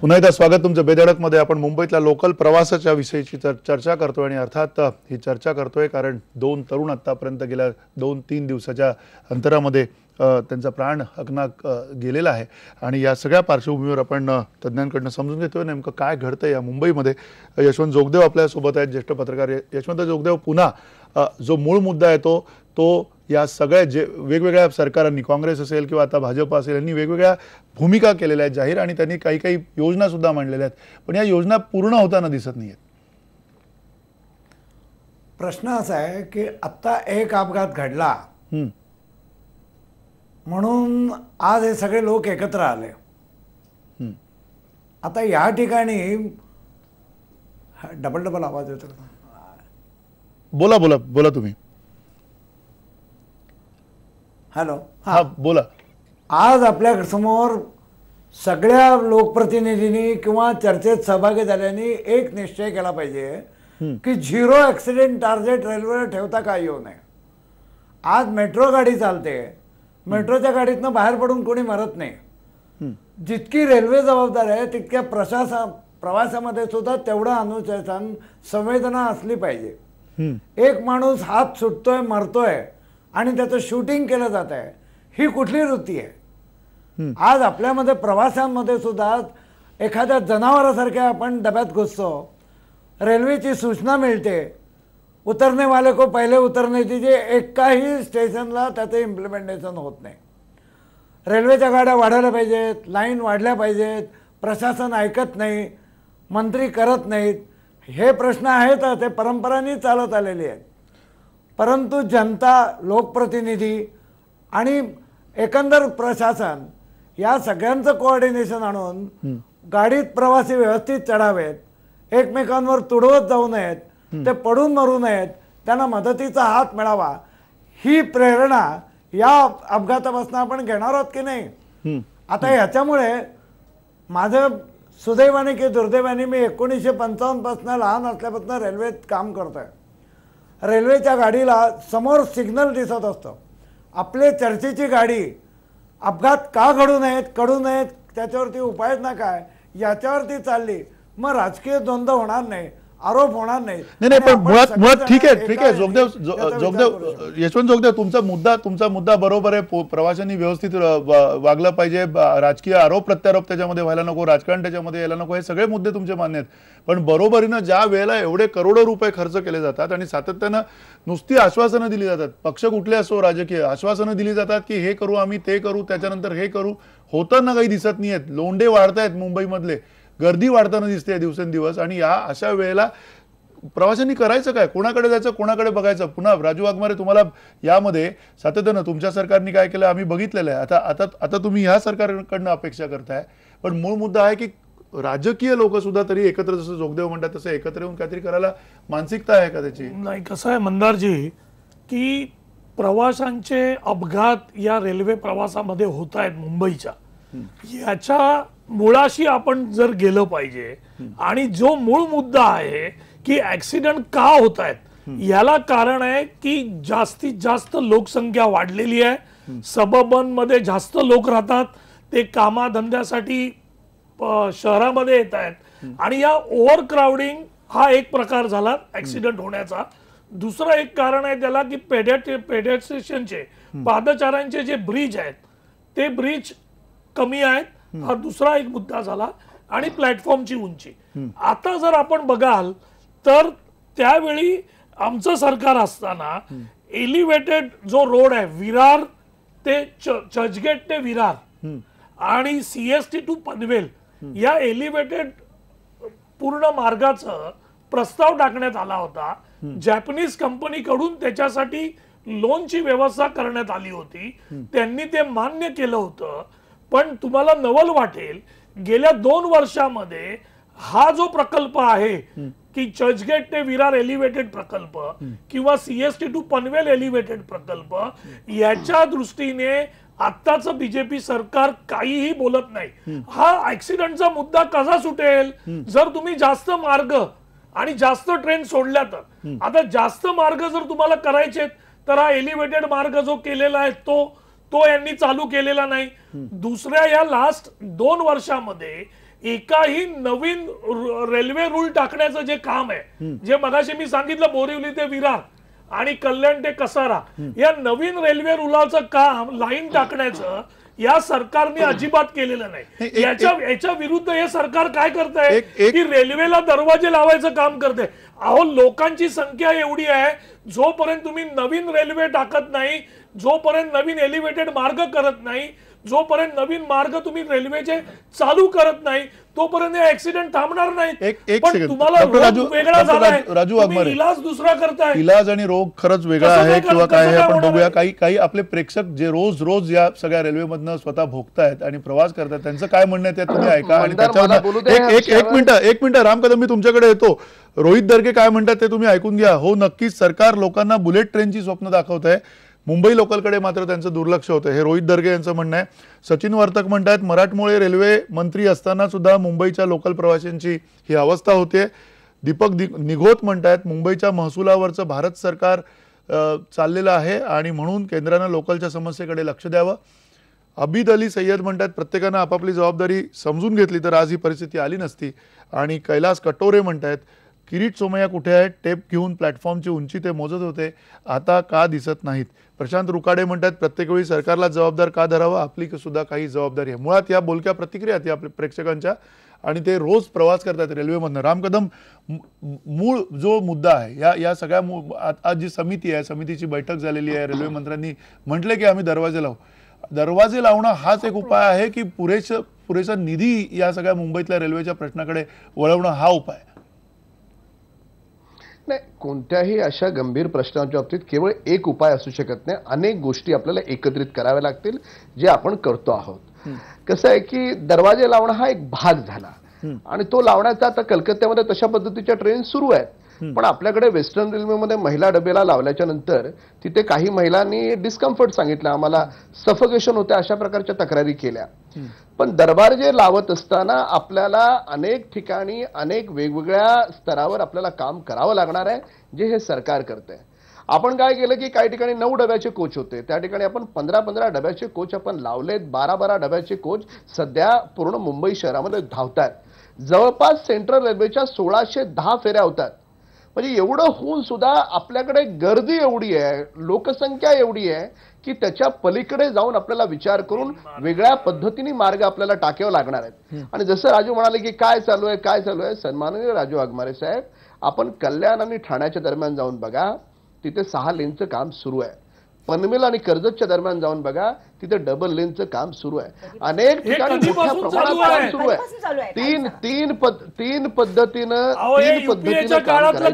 पुन्हा एकदा स्वागत तुमचं बेधडकमध्ये आपण मुंबईतल्या लोकल प्रवासाच्या विषयीची चर्चा करतोय आणि अर्थात ही चर्चा करतोय कारण दोन तरुण आत्तापर्यंत गेल्या दोन तीन दिवसाच्या अंतरामध्ये त्यांचा प्राण अग्नाक गेलेला आहे आणि या सगळ्या पार्श्वभूमीवर आपण तज्ज्ञांकडनं समजून घेतोय नेमकं काय घडतं या मुंबईमध्ये यशवंत जोगदेव आपल्यासोबत आहेत ज्येष्ठ पत्रकार यशवंत जोगदेव पुन्हा जो मूळ मुद्दा आहे तो तो या सगळ्या जे वेगवेगळ्या सरकारांनी काँग्रेस असेल किंवा आता भाजप असेल यांनी वेगवेगळ्या भूमिका केलेल्या आहेत जाहीर आणि त्यांनी काही काही योजना सुद्धा मांडलेल्या आहेत पण या योजना पूर्ण होताना दिसत नाही आहेत प्रश्न असा आहे की आत्ता एक अपघात घडला म्हणून आज हे सगळे लोक एकत्र आले आता या ठिकाणी डबल डबल आवाज येतो बोला बोला बोला तुम्ही हॅलो हा बोला आज आपल्या समोर सगळ्या लोकप्रतिनिधींनी किंवा चर्चेत सहभागी झाल्याने एक निश्चय केला पाहिजे की झिरो ऍक्सिडेंट टार्गेट रेल्वेला ठेवता काय येऊ नये आज मेट्रो गाडी चालते मेट्रोच्या गाडीतनं बाहेर पडून कोणी मरत नाही जितकी रेल्वे जबाबदार आहे तितक्या प्रशासन प्रवासामध्ये सुद्धा तेवढं अनुशासन संवेदना असली पाहिजे एक माणूस हात सुटतोय मरतोय आणि त्याचं शूटिंग केलं जात आहे ही कुठली वृत्ती आहे आज आपल्यामध्ये प्रवासांमध्ये सुद्धा एखाद्या जनावरासारख्या आपण डब्यात घुसतो रेल्वेची सूचना मिळते उतरणेवाले को पहिले उतरण्याची जे एकाही स्टेशनला त्याचं इम्प्लिमेंटेशन होत नाही रेल्वेच्या गाड्या वाढवल्या पाहिजेत लाईन वाढल्या पाहिजेत प्रशासन ऐकत नाही मंत्री करत नाहीत हे प्रश्न आहेत ते परंपरांनी चालत आलेले आहेत परंतु जनता लोकप्रतिनिधी आणि एकंदर प्रशासन या सगळ्यांचं कोऑर्डिनेशन आणून गाडीत प्रवासी व्यवस्थित चढावेत एकमेकांवर तुडवत जाऊ नयेत ते पडून मरू नयेत त्यांना मदतीचा हात मिळावा ही प्रेरणा या अपघातापासून आपण घेणार आहोत की नाही आता ह्याच्यामुळे माझं सुदैवाने की दुर्दैवाने मी एकोणीसशे पासून लहान असल्यापासून रेल्वेत काम करतोय रेल्वेच्या गाडीला समोर सिग्नल दिसत असतो आपले चर्चेची गाडी अपघात का घडू नयेत कडू नयेत त्याच्यावरती ना काय याच्यावरती चालली मग राजकीय द्वंद्व होणार नाही आरोप होणार नाही नाही पण मुळात मुळात ठीक आहे ठीक आहे जोगदेव जोगदेव यशवंत जोगदेव तुमचा मुद्दा तुमचा मुद्दा बरोबर आहे प्रवाशांनी व्यवस्थित वागलं पाहिजे राजकीय आरोप प्रत्यारोप त्याच्यामध्ये व्हायला नको राजकारण त्याच्यामध्ये यायला नको हे सगळे मुद्दे तुमचे मान्य आहेत पण बरोबरीनं ज्या वेळेला एवढे करोडो रुपये खर्च केले जातात आणि सातत्यानं नुसती आश्वासनं दिली जातात पक्ष कुठले असो राजकीय आश्वासनं दिली जातात की हे करू आम्ही ते करू त्याच्यानंतर हे करू होताना काही दिसत नाहीयेत लोंढे वाढतायत मुंबईमधले गर्दी वाढताना दिसते दिवसेंदिवस आणि या अशा वेळेला प्रवाशांनी करायचं काय कोणाकडे जायचं कोणाकडे बघायचं पुन्हा राजू वाघमारे तुम्हाला यामध्ये सातत्यानं तुमच्या सरकारने काय केलं आम्ही बघितलेलं आहे आता आता आता तुम्ही ह्या सरकारकडनं अपेक्षा करताय पण मूळ मुद्दा आहे की राजकीय लोक सुद्धा तरी एकत्र जसं जोगदेव म्हणतात तसं एकत्र येऊन काहीतरी करायला मानसिकता आहे का त्याची नाही कसं आहे मंदारजी की प्रवाशांचे अपघात या रेल्वे प्रवासामध्ये होत आहेत मुंबईच्या याच्या मुळाशी आपण जर गेलं पाहिजे आणि जो मूळ मुद्दा आहे की ऍक्सिडेंट का होत आहेत याला कारण आहे की जास्तीत जास्त लोकसंख्या वाढलेली आहे सबबन मध्ये जास्त लोक राहतात ते कामाधंद्यासाठी शहरामध्ये येत आहेत आणि या ओव्हर क्राऊडिंग हा एक प्रकार झाला ऍक्सिडेंट होण्याचा दुसरं एक कारण आहे त्याला की पेड्या पेडेट्रेशनचे पादचाऱ्यांचे जे ब्रिज आहेत ते ब्रिज कमी आहेत हा दुसरा एक मुद्दा झाला आणि प्लॅटफॉर्मची उंची आता जर आपण बघाल तर त्यावेळी आमचं सरकार असताना एलिव्हेटेड जो रोड आहे विरार ते चर्चगेट ते विरार आणि सीएसटी टू पनवेल या एलिव्हेटेड पूर्ण मार्गाचं प्रस्ताव टाकण्यात आला होता जॅपनीज कंपनीकडून त्याच्यासाठी लोनची व्यवस्था करण्यात आली होती त्यांनी ते मान्य केलं होतं पण तुम्हाला नवल वाटेल गेल्या दोन वर्षामध्ये हा जो प्रकल्प आहे की चर्चगेट ते विरार एलिव्हेटेड प्रकल्प किंवा सीएसटी टू पनवेल एलिव्हेटेड प्रकल्प याच्या दृष्टीने आत्ताच बीजेपी सरकार काहीही बोलत नाही हा ऍक्सिडेंटचा मुद्दा कसा सुटेल जर तुम्ही जास्त मार्ग आणि जास्त ट्रेन सोडल्या तर आता जास्त मार्ग जर तुम्हाला करायचे तर हा एलिव्हेटेड मार्ग जो केलेला आहे तो तो यांनी चालू केलेला नाही दुसऱ्या या लास्ट दोन वर्षामध्ये एकाही नवीन रेल्वे रूल टाकण्याचं जे काम आहे जे मगाशी मी सांगितलं बोरिवली ते विरार आणि कल्याण ते कसारा या नवीन रेल्वे रुलाचं काम लाईन टाकण्याचं या सरकारने अजिबात केलेलं नाही याच्या याच्या विरुद्ध हे सरकार काय करत आहे की रेल्वेला दरवाजे लावायचं काम करते अहो लोकांची संख्या एवढी आहे जोपर्यंत तुम्ही नवीन रेल्वे टाकत नाही जोपर्यंत नवीन एलिव्हेटेड मार्ग करत नाही जोपर्यंत नवीन मार्ग तुम्ही रेल्वेचे चालू करत नाही तोपर्यंत या ऍक्सिडेंट थांबणार नाही राजू इलाज दुसरा करताय इलाज आणि रोग खरंच वेगळा आहे किंवा काय आहे आपण बघूया काही काही आपले प्रेक्षक जे रोज रोज या सगळ्या रेल्वेमधनं स्वतः भोगतायत आणि प्रवास करतायत त्यांचं काय म्हणणं ते तुम्ही ऐका आणि त्याच्यावर एक एक मिनिट एक मिनिट राम कदम मी तुमच्याकडे येतो रोहित दर्गे काय म्हणतात ते तुम्ही ऐकून घ्या हो नक्कीच सरकार लोकांना बुलेट ट्रेनची स्वप्न दाखवत आहे मुंबई लोकलकडे मात्र त्यांचं दुर्लक्ष होतं हे रोहित दर्गे यांचं म्हणणं आहे सचिन वर्तक म्हणत आहेत मराठमोळे रेल्वे मंत्री असताना सुद्धा मुंबईच्या लोकल प्रवाशांची ही अवस्था होते दीपक दि निघोत म्हणत आहेत मुंबईच्या महसुलावरचं भारत सरकार चाललेलं आहे आणि म्हणून केंद्रानं लोकलच्या समस्येकडे लक्ष द्यावं अबिद अली सय्यद म्हणतात प्रत्येकानं आपापली जबाबदारी समजून घेतली तर आज ही परिस्थिती आली नसती आणि कैलास कटोरे म्हणत आहेत किरीट सोमय्या कुठे आहेत टेप घेऊन प्लॅटफॉर्मची उंची ते मोजत होते आता का दिसत नाहीत प्रशांत रुकाडे म्हणतात प्रत्येक वेळी सरकारला जबाबदार का धरावा आपली सुद्धा काही जबाबदारी आहे मुळात या बोलक्या प्रतिक्रिया आहेत आपल्या प्रेक्षकांच्या आणि ते रोज प्रवास करतात रेल्वेमधनं राम कदम मूळ जो मुद्दा आहे या या सगळ्या आज जी समिती आहे समितीची बैठक झालेली आहे रेल्वे मंत्र्यांनी म्हटले की आम्ही दरवाजे लावू दरवाजे लावणं हाच एक उपाय आहे की पुरेसं पुरेसा निधी या सगळ्या मुंबईतल्या रेल्वेच्या प्रश्नाकडे वळवणं हा उपाय नाही कोणत्याही अशा गंभीर प्रश्नांच्या बाबतीत केवळ एक उपाय असू शकत नाही अनेक गोष्टी आपल्याला एकत्रित कराव्या लागतील जे आपण करतो आहोत कसं आहे की दरवाजे लावणं हा एक भाग झाला आणि तो लावण्याचा आता कलकत्त्यामध्ये तशा पद्धतीच्या ट्रेन सुरू आहेत पण आपल्याकडे वेस्टर्न रेल्वेमध्ये महिला डबेला लावल्याच्या नंतर तिथे काही महिलांनी डिस्कम्फर्ट सांगितलं आम्हाला सफोकेशन होत्या अशा प्रकारच्या तक्रारी केल्या पण दरबार जे लावत असताना आपल्याला अनेक ठिकाणी अनेक वेगवेगळ्या स्तरावर आपल्याला काम करावं लागणार आहे जे हे सरकार करत आहे आपण काय केलं की काही ठिकाणी नऊ डब्याचे कोच होते त्या ठिकाणी आपण पंधरा पंधरा डब्याचे कोच आपण लावलेत बारा बारा डब्याचे कोच सध्या पूर्ण मुंबई शहरामध्ये धावतात जवळपास सेंट्रल रेल्वेच्या सोळाशे दहा फेऱ्या होतात म्हणजे एवढं होऊन सुद्धा आपल्याकडे गर्दी एवढी आहे लोकसंख्या एवढी आहे की त्याच्या पलीकडे जाऊन आपल्याला विचार करून वेगळ्या पद्धतीने मार्ग आपल्याला टाकावे लागणार आहेत आणि जसं राजू म्हणाले की काय चालू आहे काय चालू आहे सन्माननीय राजू आगमारे साहेब आपण कल्याण आणि ठाण्याच्या दरम्यान जाऊन बघा तिथे सहा लेनचं काम सुरू आहे पनवेल आणि कर्जतच्या दरम्यान जाऊन बघा तिथे डबल लेनचं काम सुरू आहे अनेक ठिकाणी मोठ्या प्रमाणात काम सुरू आहे तीन तीन तीन पद्धतीनं तीन पद्धतीनं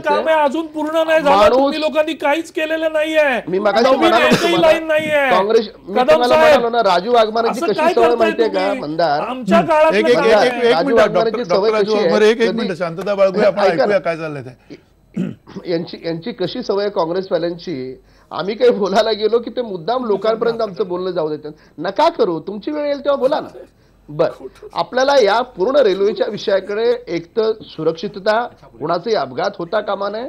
काम आहे अजून पूर्ण नाही झालं लोकांनी काहीच केलेलं नाहीये मी मगाशी नाहीये काँग्रेस मी तुम्हाला म्हणालो ना राजू वाघमानाची कशी सवय माहितीये का मंदार आमच्या काळात राजू वाघमानाची सवय कशी मिनिट शांतता बाळगूया आपण ऐकूया काय चाललंय यांची यांची कशी सवय काँग्रेसवाल्यांची आम्ही काही बोलायला गेलो की ते मुद्दाम लोकांपर्यंत आमचं बोलणं जाऊ देते नका करू तुमची वेळ येईल तेव्हा बोला ना बर आपल्याला या पूर्ण रेल्वेच्या विषयाकडे एक तर सुरक्षितता कुणाचाही अपघात होता कामा नये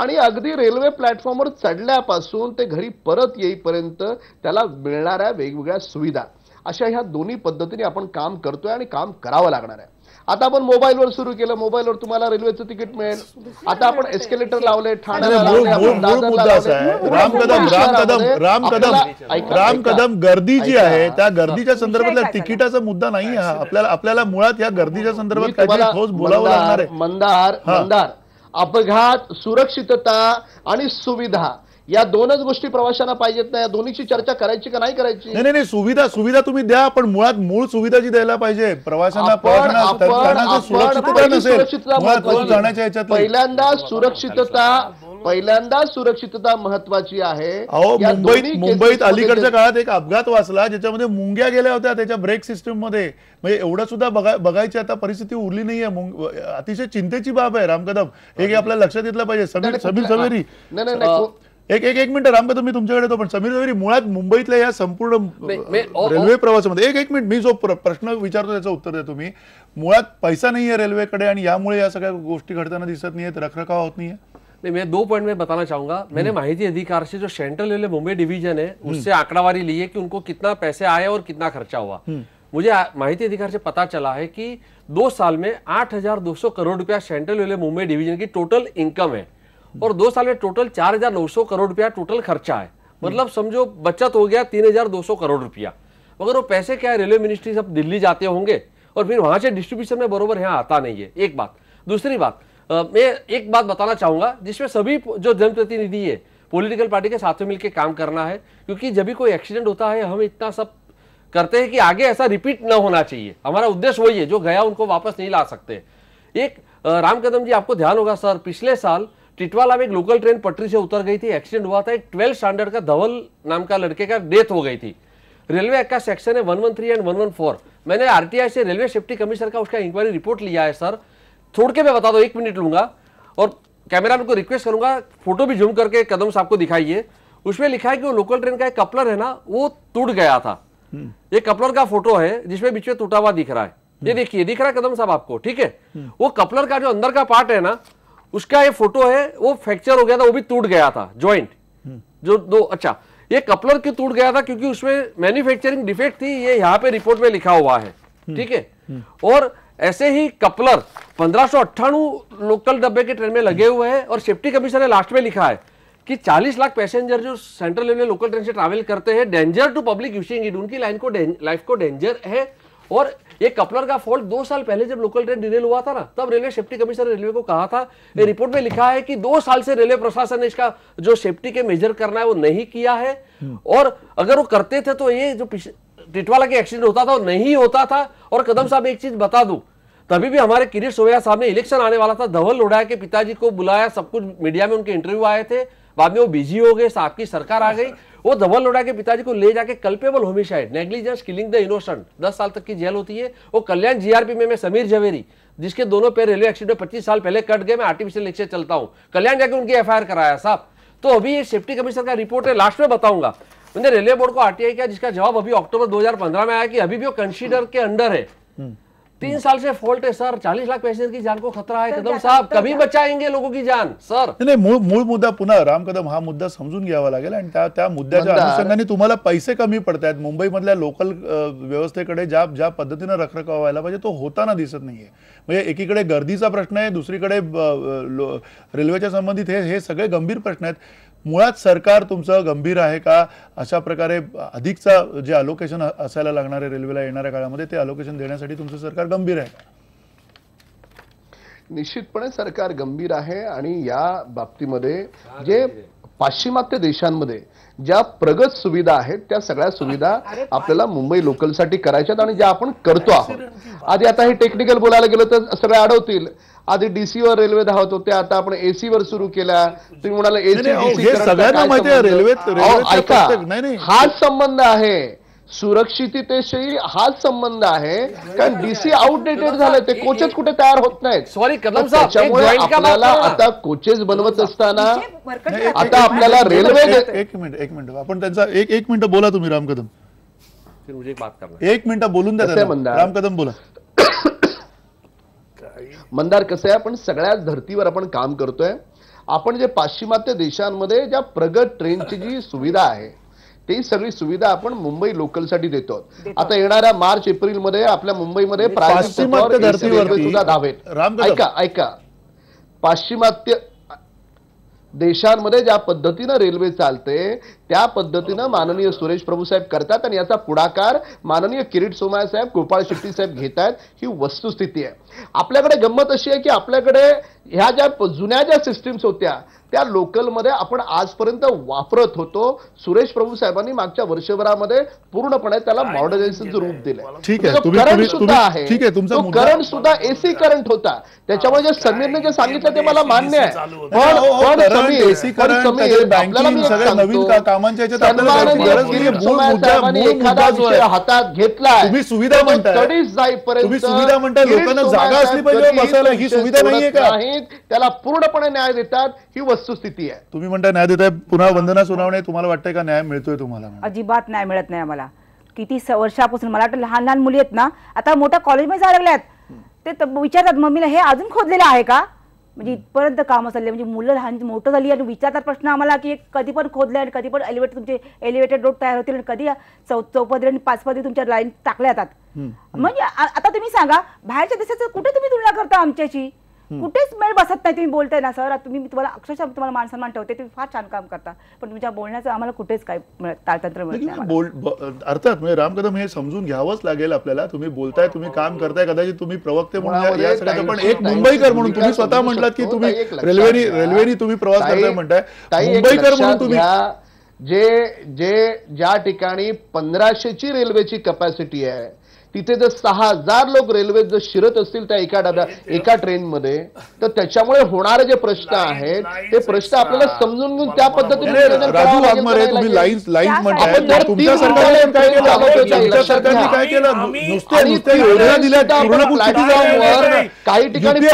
आणि अगदी रेल्वे प्लॅटफॉर्मवर चढल्यापासून ते घरी परत येईपर्यंत त्याला मिळणाऱ्या वेगवेगळ्या सुविधा अशा ह्या दोन्ही पद्धतीने आपण काम करतोय आणि काम करावं लागणार आहे आता आपण मोबाईलवर सुरू केलं मोबाईलवर तुम्हाला रेल्वेचं तिकीट मिळेल आता आपण एस्केलेटर लावले ठाणे राम कदम गर्दी जी आहे त्या गर्दीच्या संदर्भातल्या तिकिटाचा मुद्दा नाही आपल्याला आपल्याला मुळात या गर्दीच्या संदर्भात मंदार मंदार अपघात सुरक्षितता आणि सुविधा या दोनच गोष्टी प्रवाशांना पाहिजेत ना या दोन्हीची चर्चा करायची का नाही करायची नाही नाही सुविधा सुविधा तुम्ही द्या पण मुळात मूळ सुविधा जी द्यायला पाहिजे प्रवाशांना पहिल्यांदा सुरक्षितता पहिल्यांदा सुरक्षितता महत्वाची आहे मुंबईत अलीकडच्या काळात एक अपघात वाचला ज्याच्यामध्ये मुंग्या गेल्या होत्या त्याच्या ब्रेक सिस्टम मध्ये म्हणजे एवढं सुद्धा बघायची आता परिस्थिती उरली नाहीये अतिशय चिंतेची बाब आहे राम कदम हे आपल्याला लक्षात घेतलं पाहिजे समीर समीर नाही एक एक एक मिनिट रामका मी तुमच्याकडे तो पण समीर जरी मुळात मुंबईतल्या या संपूर्ण रेल्वे प्रवासामध्ये एक एक मिनिट मी जो प्रश्न विचारतो त्याचं उत्तर देतो मी मुळात पैसा नाही आहे रेलवेकडे आणि यामुळे या सगळ्या गोष्टी घडताना दिसत नाहीयेत रखरखाव होत नाहीये नहीं मैं दो पॉइंट में बताना चाहूंगा मैंने हम्म. माहिती अधिकार से जो सेंट्रल रेलवे मुंबई डिवीजन है हम्म. उससे आंकड़ावारी ली है कि उनको कितना पैसे आए और कितना खर्चा हुआ हम्म. मुझे माहिती अधिकार से पता चला है कि दो साल में 8,200 करोड़ रुपया सेंट्रल रेलवे मुंबई डिवीजन की टोटल इनकम है और दो साल में टोटल चार हजार नौ सौ करोड़ रुपया टोटल खर्चा है मतलब समझो बचत हो गया तीन हजार दो सौ करोड़ रुपया मगर वो पैसे क्या है रेलवे मिनिस्ट्री सब दिल्ली जाते होंगे और फिर वहां से डिस्ट्रीब्यूशन में बरोबर यहाँ आता नहीं है एक बात दूसरी बात आ, मैं एक बात बताना चाहूंगा जिसमें सभी जो जनप्रतिनिधि है पॉलिटिकल पार्टी के साथ मिलकर काम करना है क्योंकि जब भी कोई एक्सीडेंट होता है हम इतना सब करते हैं कि आगे ऐसा रिपीट न होना चाहिए हमारा उद्देश्य वही है जो गया उनको वापस नहीं ला सकते एक राम कदम जी आपको ध्यान होगा सर पिछले साल टिटवाला में एक लोकल ट्रेन पटरी से उतर गई थी एक्सीडेंट हुआ था एक ट्वेल्थ स्टैंडर्ड का धवल नाम का लड़के का डेथ हो गई थी रेलवे एक्ट का सेक्शन है one one three and one one four मैंने आरटीआई से रेलवे सेफ्टी कमिश्नर का उसका इंक्वायरी रिपोर्ट लिया है सर छोड़ के मैं बता दो एक मिनट लूंगा और कैमरा को रिक्वेस्ट करूंगा फोटो भी जूम करके कदम साहब को दिखाइए उसमें लिखा है कि वो लोकल ट्रेन का एक कपलर है ना वो टूट गया था हम्म। ये कपलर का फोटो है जिसमें बीच में टूटा हुआ दिख रहा है ये हम्म। देखिए दिख रहा है कदम साहब आपको ठीक है हम्म। वो कपलर का जो अंदर का पार्ट है ना उसका ये फोटो है वो फ्रैक्चर हो गया था वो भी टूट गया था ज्वाइंट हम्म। जो दो अच्छा ये कपलर क्यों टूट गया था क्योंकि उसमें मैन्युफैक्चरिंग डिफेक्ट थी ये यहाँ पे रिपोर्ट में लिखा हुआ है हम्म। ठीक है हम्म। और ऐसे ही कपलर पंद्रह लोकल डब्बे के ट्रेन में लगे हुए हैं और सेफ्टी कमीशन ने लास्ट में लिखा है कि 40 लाख पैसेंजर जो सेंट्रल रेलवे लोकल ट्रेन से ट्रैवल करते हैं danger to public using it उनकी लाइन को लाइफ को डेंजर है और ये कपलर का फॉल्ट दो साल पहले जब लोकल ट्रेन डिटेल हुआ था ना तब रेलवे सेफ्टी कमिश्नर रेलवे को कहा था ये रिपोर्ट में लिखा है कि दो साल से रेलवे प्रशासन ने इसका जो सेफ्टी के मेजर करना है वो नहीं किया है हम्म। और अगर वो करते थे तो ये जो टिटवाला के एक्सीडेंट होता था वो नहीं होता था और कदम साहब एक चीज बता दू तभी भी हमारे किरीट सोया साहब ने इलेक्शन आने वाला था धवल लोढ़ाया के पिताजी को बुलाया सब कुछ मीडिया में उनके इंटरव्यू आए थे बाद में वो बिजी हो गए साहब की सरकार आ गई वो धवल लोडा के पिताजी को ले जाके culpable homicide negligence killing the innocent दस साल तक की जेल होती है वो कल्याण जीआरपी में समीर जवेरी जिसके दोनों पैर रेलवे एक्सीडेंट में पच्चीस साल पहले कट गए मैं आर्टिफिशियल नीचे चलता हूँ कल्याण जाके उनकी एफ कराया साहब तो अभी ये सेफ्टी कमिश्नर का रिपोर्ट है लास्ट में बताऊंगा मैंने रेलवे बोर्ड को आरटीआई किया जिसका जवाब अभी अक्टूबर 2015 में आया कि अभी भी वो कंसीडर के अंडर है तीन साल से फॉल्ट है सर चालीस लाख पैसेंजर की जान को खतरा है कदम साहब कभी बचाएंगे लोगों की जान सर नहीं मूल मुद्दा पुन्हा राम कदम हा मुद्दा समजून घ्यावा लागेल आणि त्या त्या मुद्द्याच्या अनुषंगाने तुम्हाला पैसे कमी पडतात मुंबई मधल्या लोकल व्यवस्थेकडे ज्या ज्या पद्धतीनं रखरखाव व्हायला पाहिजे तो होताना दिसत नाहीये म्हणजे एकीकडे गर्दीचा प्रश्न आहे दुसरीकडे रेल्वेच्या संबंधित हे हे सगळे गंभीर प्रश्न आहेत मुळात सरकार तुमचं गंभीर आहे का अशा प्रकारे अधिकचा जे अलोकेशन असायला लागणार आहे रेल्वेला येणाऱ्या काळामध्ये ते अलोकेशन देण्यासाठी तुमचं सरकार गंभीर आहे निश्चितपणे सरकार गंभीर आहे आणि या बाबतीमध्ये जे पाश्चिमात्य देशांमध्ये ज्या प्रगत सुविधा आहेत त्या सगळ्या सुविधा आपल्याला मुंबई लोकलसाठी करायच्यात आणि ज्या आपण करतो आहोत आधी आता हे टेक्निकल बोलायला गेलो तर सगळे अडवतील आधी डीसीवर रेल्वे धावत होते आता आपण एसी वर सुरू केल्या तुम्ही म्हणाला एसी ऐका हाच संबंध आहे सुरक्षिततेशी हाच संबंध आहे कारण डीसी आउटडेटेड झालं ते कोचेस कुठे तयार होत नाहीत सॉरी कदम त्याच्यामुळे आपल्याला आता कोचेस बनवत असताना आता आपल्याला रेल्वे एक मिनिट एक मिनिट आपण त्यांचा एक एक मिनिट बोला तुम्ही राम कदम एक मिनिट बोलून द्या राम कदम बोला मंदार कसं आहे आपण सगळ्याच धर्तीवर आपण काम करतोय आपण जे पाश्चिमात्य देशांमध्ये ज्या प्रगत ट्रेनची जी सुविधा आहे ती सगळी सुविधा आपण मुंबई लोकलसाठी देतो आता येणाऱ्या मार्च एप्रिल मध्ये आपल्या मुंबईमध्ये म्हणजे सुद्धा धावेत ऐका ऐका पाश्चिमात्य देशांमध्ये ज्या पद्धतीनं रेल्वे चालते त्या पद्धतीनं माननीय सुरेश प्रभू साहेब करतात आणि याचा पुढाकार माननीय किरीट सोमाय साहेब गोपाळ शेट्टी साहेब घेत आहेत ही वस्तुस्थिती आहे आपल्याकडे गंमत अशी आहे की आपल्याकडे ह्या ज्या जुन्या ज्या सिस्टीम्स होत्या त्या लोकलमध्ये आपण आजपर्यंत वापरत होतो सुरेश प्रभू साहेबांनी मागच्या वर्षभरामध्ये पूर्णपणे त्याला मॉडर्नायझेशनचं रूप दिलं ठीक आहे करंट सुद्धा आहे तो करंट सुद्धा एसी करंट होता त्याच्यामुळे जे समीरने जे सांगितलं ते मला मान्य आहे पण हो, हो, पण समीर हातात घेतला सुविधा जाईपर्यंत सुविधा म्हणता लोकांना जागा असली पाहिजे हो, बसायला ही सुविधा नाहीये का त्याला पूर्णपणे न्याय देतात ही वस्तुस्थिती आहे तुम्ही म्हणता न्याय आहे पुन्हा वंदना सुनावणे तुम्हाला वाटतंय का न्याय मिळतोय तुम्हाला अजिबात न्याय मिळत नाही आम्हाला किती वर्षापासून मला वाटतं लहान लहान मुली आहेत ना आता मोठ्या कॉलेजमध्ये जायला लागल्यात ते विचारतात मम्मीला हे अजून खोदलेलं आहे का म्हणजे इथपर्यंत काम चालले म्हणजे मुलं लहान मोठं झाली आणि विचारतात प्रश्न आम्हाला की कधी पण खोदले आणि कधी पण एलिव्हेट तुमचे एलिव्हेटेड रोड तयार होतील आणि कधी चौ चौपदरी आणि पाचपदरी तुमच्या लाईन टाकल्या जातात म्हणजे आता तुम्ही सांगा बाहेरच्या देशाचं कुठे तुम्ही तुलना करता आमच्याशी कुठेच मेळ बसत नाही तुम्ही बोलताय ना सर तुम्ही तुम्हाला अक्षरशः तुम्हाला मान सन्मान ठेवते तुम्ही फार छान काम करता पण तुमच्या बोलण्याचं आम्हाला कुठेच काय तारतंत्र बोल अर्थात म्हणजे राम कदम हे समजून घ्यावंच लागेल आपल्याला तुम्ही बोलताय तुम्ही हो, काम हो. करताय कदाचित तुम्ही प्रवक्ते म्हणून पण एक मुंबईकर म्हणून तुम्ही स्वतः म्हटलात की तुम्ही हो, रेल्वेनी रेल्वेनी तुम्ही प्रवास करताय म्हणताय मुंबईकर म्हणून तुम्ही जे जे ज्या ठिकाणी पंधराशेची रेल्वेची कपॅसिटी आहे तिथे जर सहा हजार लोक रेल्वेत जर शिरत असतील त्या एका डब्या एका ट्रेनमध्ये तर त्याच्यामुळे होणारे जे प्रश्न आहेत ते प्रश्न आपल्याला समजून घेऊन त्या पद्धतीने काही ठिकाणी